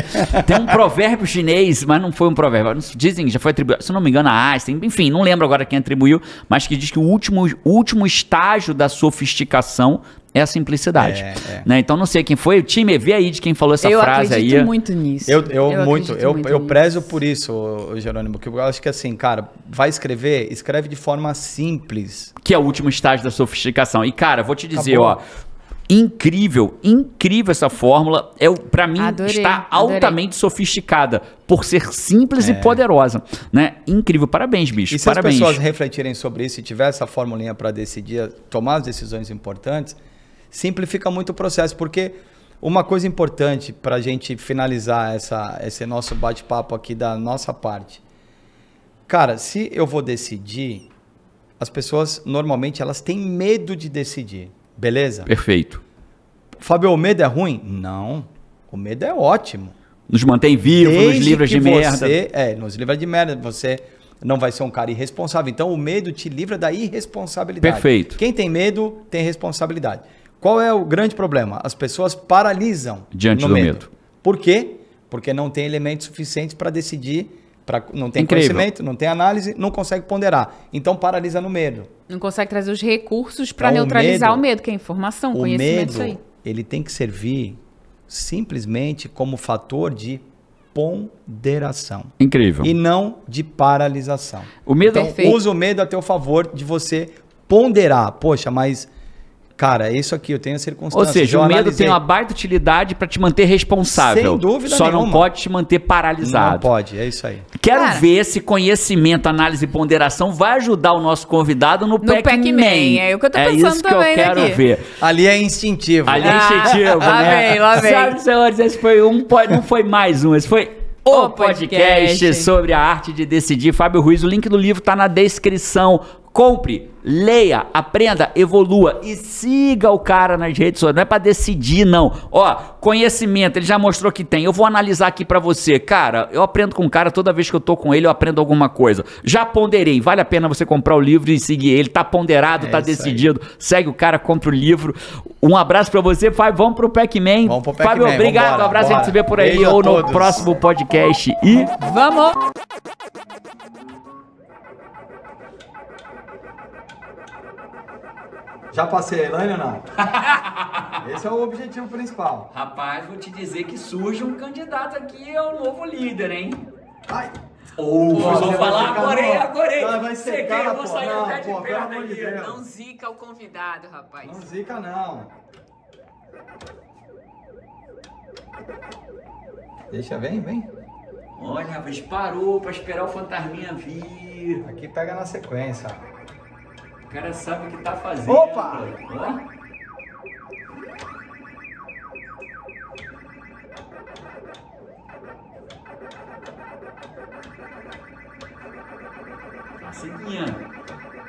Tem um provérbio chinês, mas não foi um provérbio. Dizem, já foi atribuído, se não me engano, a Einstein, enfim, não lembro agora quem atribuiu, mas que diz que o último, último estágio da sofisticação é a simplicidade. É, é. Né? Então não sei quem foi, o time, vê aí de quem falou essa eu frase aí. Eu acredito muito nisso. Eu, eu, eu muito, eu, muito eu prezo por isso, Jerônimo, que eu acho que assim, cara, vai escrever, escreve de forma simples. Que é o último estágio da sofisticação. E cara, vou te dizer, Acabou. ó, incrível, incrível essa fórmula. É para mim adorei, está altamente sofisticada por ser simples é. e poderosa, né? Incrível, parabéns, bicho. E se parabéns. as pessoas refletirem sobre isso e tiver essa formulinha para decidir, tomar as decisões importantes, simplifica muito o processo, porque uma coisa importante para a gente finalizar essa, esse nosso bate-papo aqui da nossa parte. Cara, se eu vou decidir, as pessoas normalmente elas têm medo de decidir, beleza? Perfeito. Fábio, o medo é ruim? Não, o medo é ótimo. Nos mantém vivos, nos livra de você, merda. É, nos livra de merda. Você não vai ser um cara irresponsável. Então o medo te livra da irresponsabilidade. Perfeito. Quem tem medo tem responsabilidade. Qual é o grande problema? As pessoas paralisam diante do medo. medo. Por quê? Porque não tem elementos suficientes para decidir, pra, não tem Incrível. conhecimento, não tem análise, não consegue ponderar. Então paralisa no medo. Não consegue trazer os recursos para então, neutralizar o medo, o medo, que é informação, o conhecimento. Medo, ele tem que servir simplesmente como fator de ponderação. Incrível. E não de paralisação. O medo então, Perfeito. usa o medo a teu favor de você ponderar. Poxa, mas Cara, é isso aqui, eu tenho a circunstância. Ou seja, o medo analisei. tem uma baita utilidade para te manter responsável. Sem dúvida Só nenhuma. não pode te manter paralisado. Não pode, é isso aí. Quero Cara. ver se conhecimento, análise e ponderação vai ajudar o nosso convidado no, no Pac-Man. É o que eu tô é pensando isso que eu né, quero daqui. ver. Ali é instintivo. Ali é né? ah, instintivo, ah, né? Lá vem, lá vem. Senhoras e senhores, esse foi um, não foi mais um, esse foi o podcast, podcast sobre a arte de decidir. Fábio Ruiz, o link do livro está na descrição compre, leia, aprenda, evolua e siga o cara nas redes sociais. Não é para decidir, não. Ó, conhecimento, ele já mostrou que tem. Eu vou analisar aqui para você. Cara, eu aprendo com o cara toda vez que eu tô com ele, eu aprendo alguma coisa. Já ponderei, vale a pena você comprar o livro e seguir ele. Tá ponderado, é tá decidido. Aí. Segue o cara, compra o livro. Um abraço para você, Fábio. Vamos pro Pac-Man. Vamos pro Pac-Man. Fábio, obrigado. Vambora, um abraço, e a gente se vê por aí Beijo ou no próximo podcast. E vamos! Já passei a Elaine ou não? Esse é o objetivo principal. Rapaz, vou te dizer que surge um candidato aqui ao é novo líder, hein? Ai! Ou oh, vou falar agora, hein? Agora, hein? Vai secar, eu vou sair não, até de perto aqui. De não zica o convidado, rapaz. Não zica, não. Deixa, vem, vem. Olha, rapaz, parou pra esperar o fantasminha vir. Aqui pega na sequência, o cara sabe o que tá fazendo. Opa! Ó. Tá seguindo.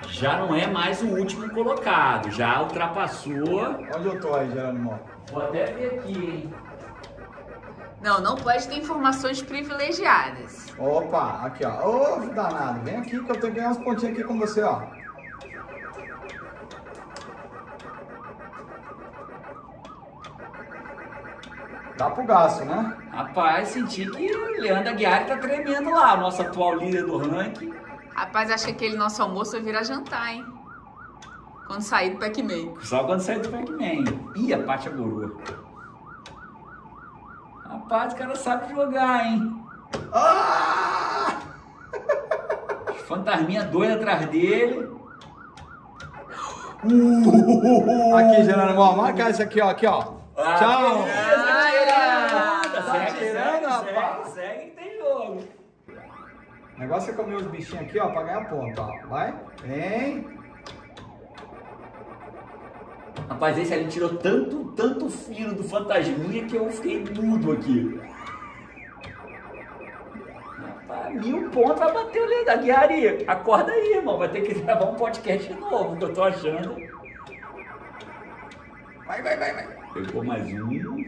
Já não é mais o último colocado, já ultrapassou. Onde eu tô aí, Jerônimo? Vou até ver aqui, hein? Não, não pode ter informações privilegiadas. Opa, aqui ó. Ô, danado, vem aqui que eu tenho que ganhar uns pontinhos aqui com você, ó. Dá pro gasto, né? Rapaz, senti que o Leandro Aguiar tá tremendo lá, nosso atual líder do ranking. Rapaz, acho que aquele nosso almoço vai virar jantar, hein? Quando sair do Pac-Man. Só quando sair do Pac-Man. Ih, a Pátia é Gorua. Rapaz, o cara sabe jogar, hein? Ah! Fantasminha doida atrás dele. Uh, aqui, Gerardo, ó, marca isso aqui, ó, aqui, ó. Ah, Tchau. O negócio é comer os bichinhos aqui, ó, pra ganhar ponto, ó. Vai. Vem. Rapaz, esse ali tirou tanto, tanto fino do fantasminha que eu fiquei mudo aqui. Rapaz, mil pontos vai bater o da Guiari, acorda aí, irmão. Vai ter que gravar um podcast novo, que eu tô achando. Vai, vai, vai, vai. Pegou mais um.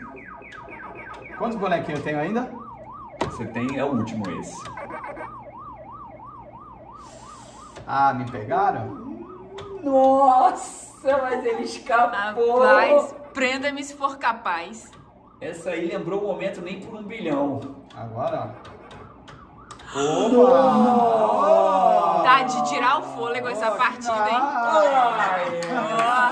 Quantos bonequinhos eu tenho ainda? Você tem, é o último esse. Ah, me pegaram? Nossa, mas ele escapou! Rapaz, prenda-me se for capaz. Essa aí lembrou o momento nem por um bilhão. Agora, Opa! Tá de tirar o fôlego essa partida, hein? Ai,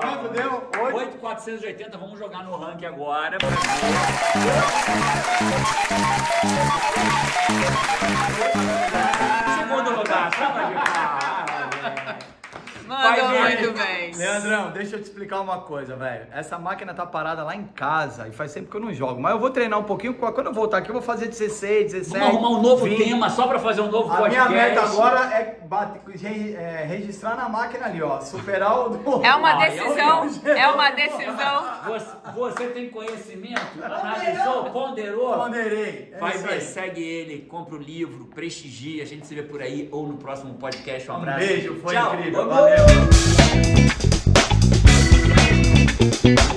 Quanto deu? 8,480. Vamos jogar no rank agora. mandou vai muito bem. Leandrão, deixa eu te explicar uma coisa, velho. Essa máquina tá parada lá em casa e faz tempo que eu não jogo. Mas eu vou treinar um pouquinho. Quando eu voltar aqui, eu vou fazer 16, 17. Vamos arrumar um novo 20. tema só pra fazer um novo a podcast. A minha meta agora é, bater, é, registrar na máquina ali, ó. Superar o É uma ah, é decisão. é uma decisão. Você, você tem conhecimento? Analisou? Ponderou? Ponderei. É vai segue ele, compra o livro, prestigia. A gente se vê por aí ou no próximo podcast. Um abraço. Um beijo, foi Tchau. incrível. Valeu. thank you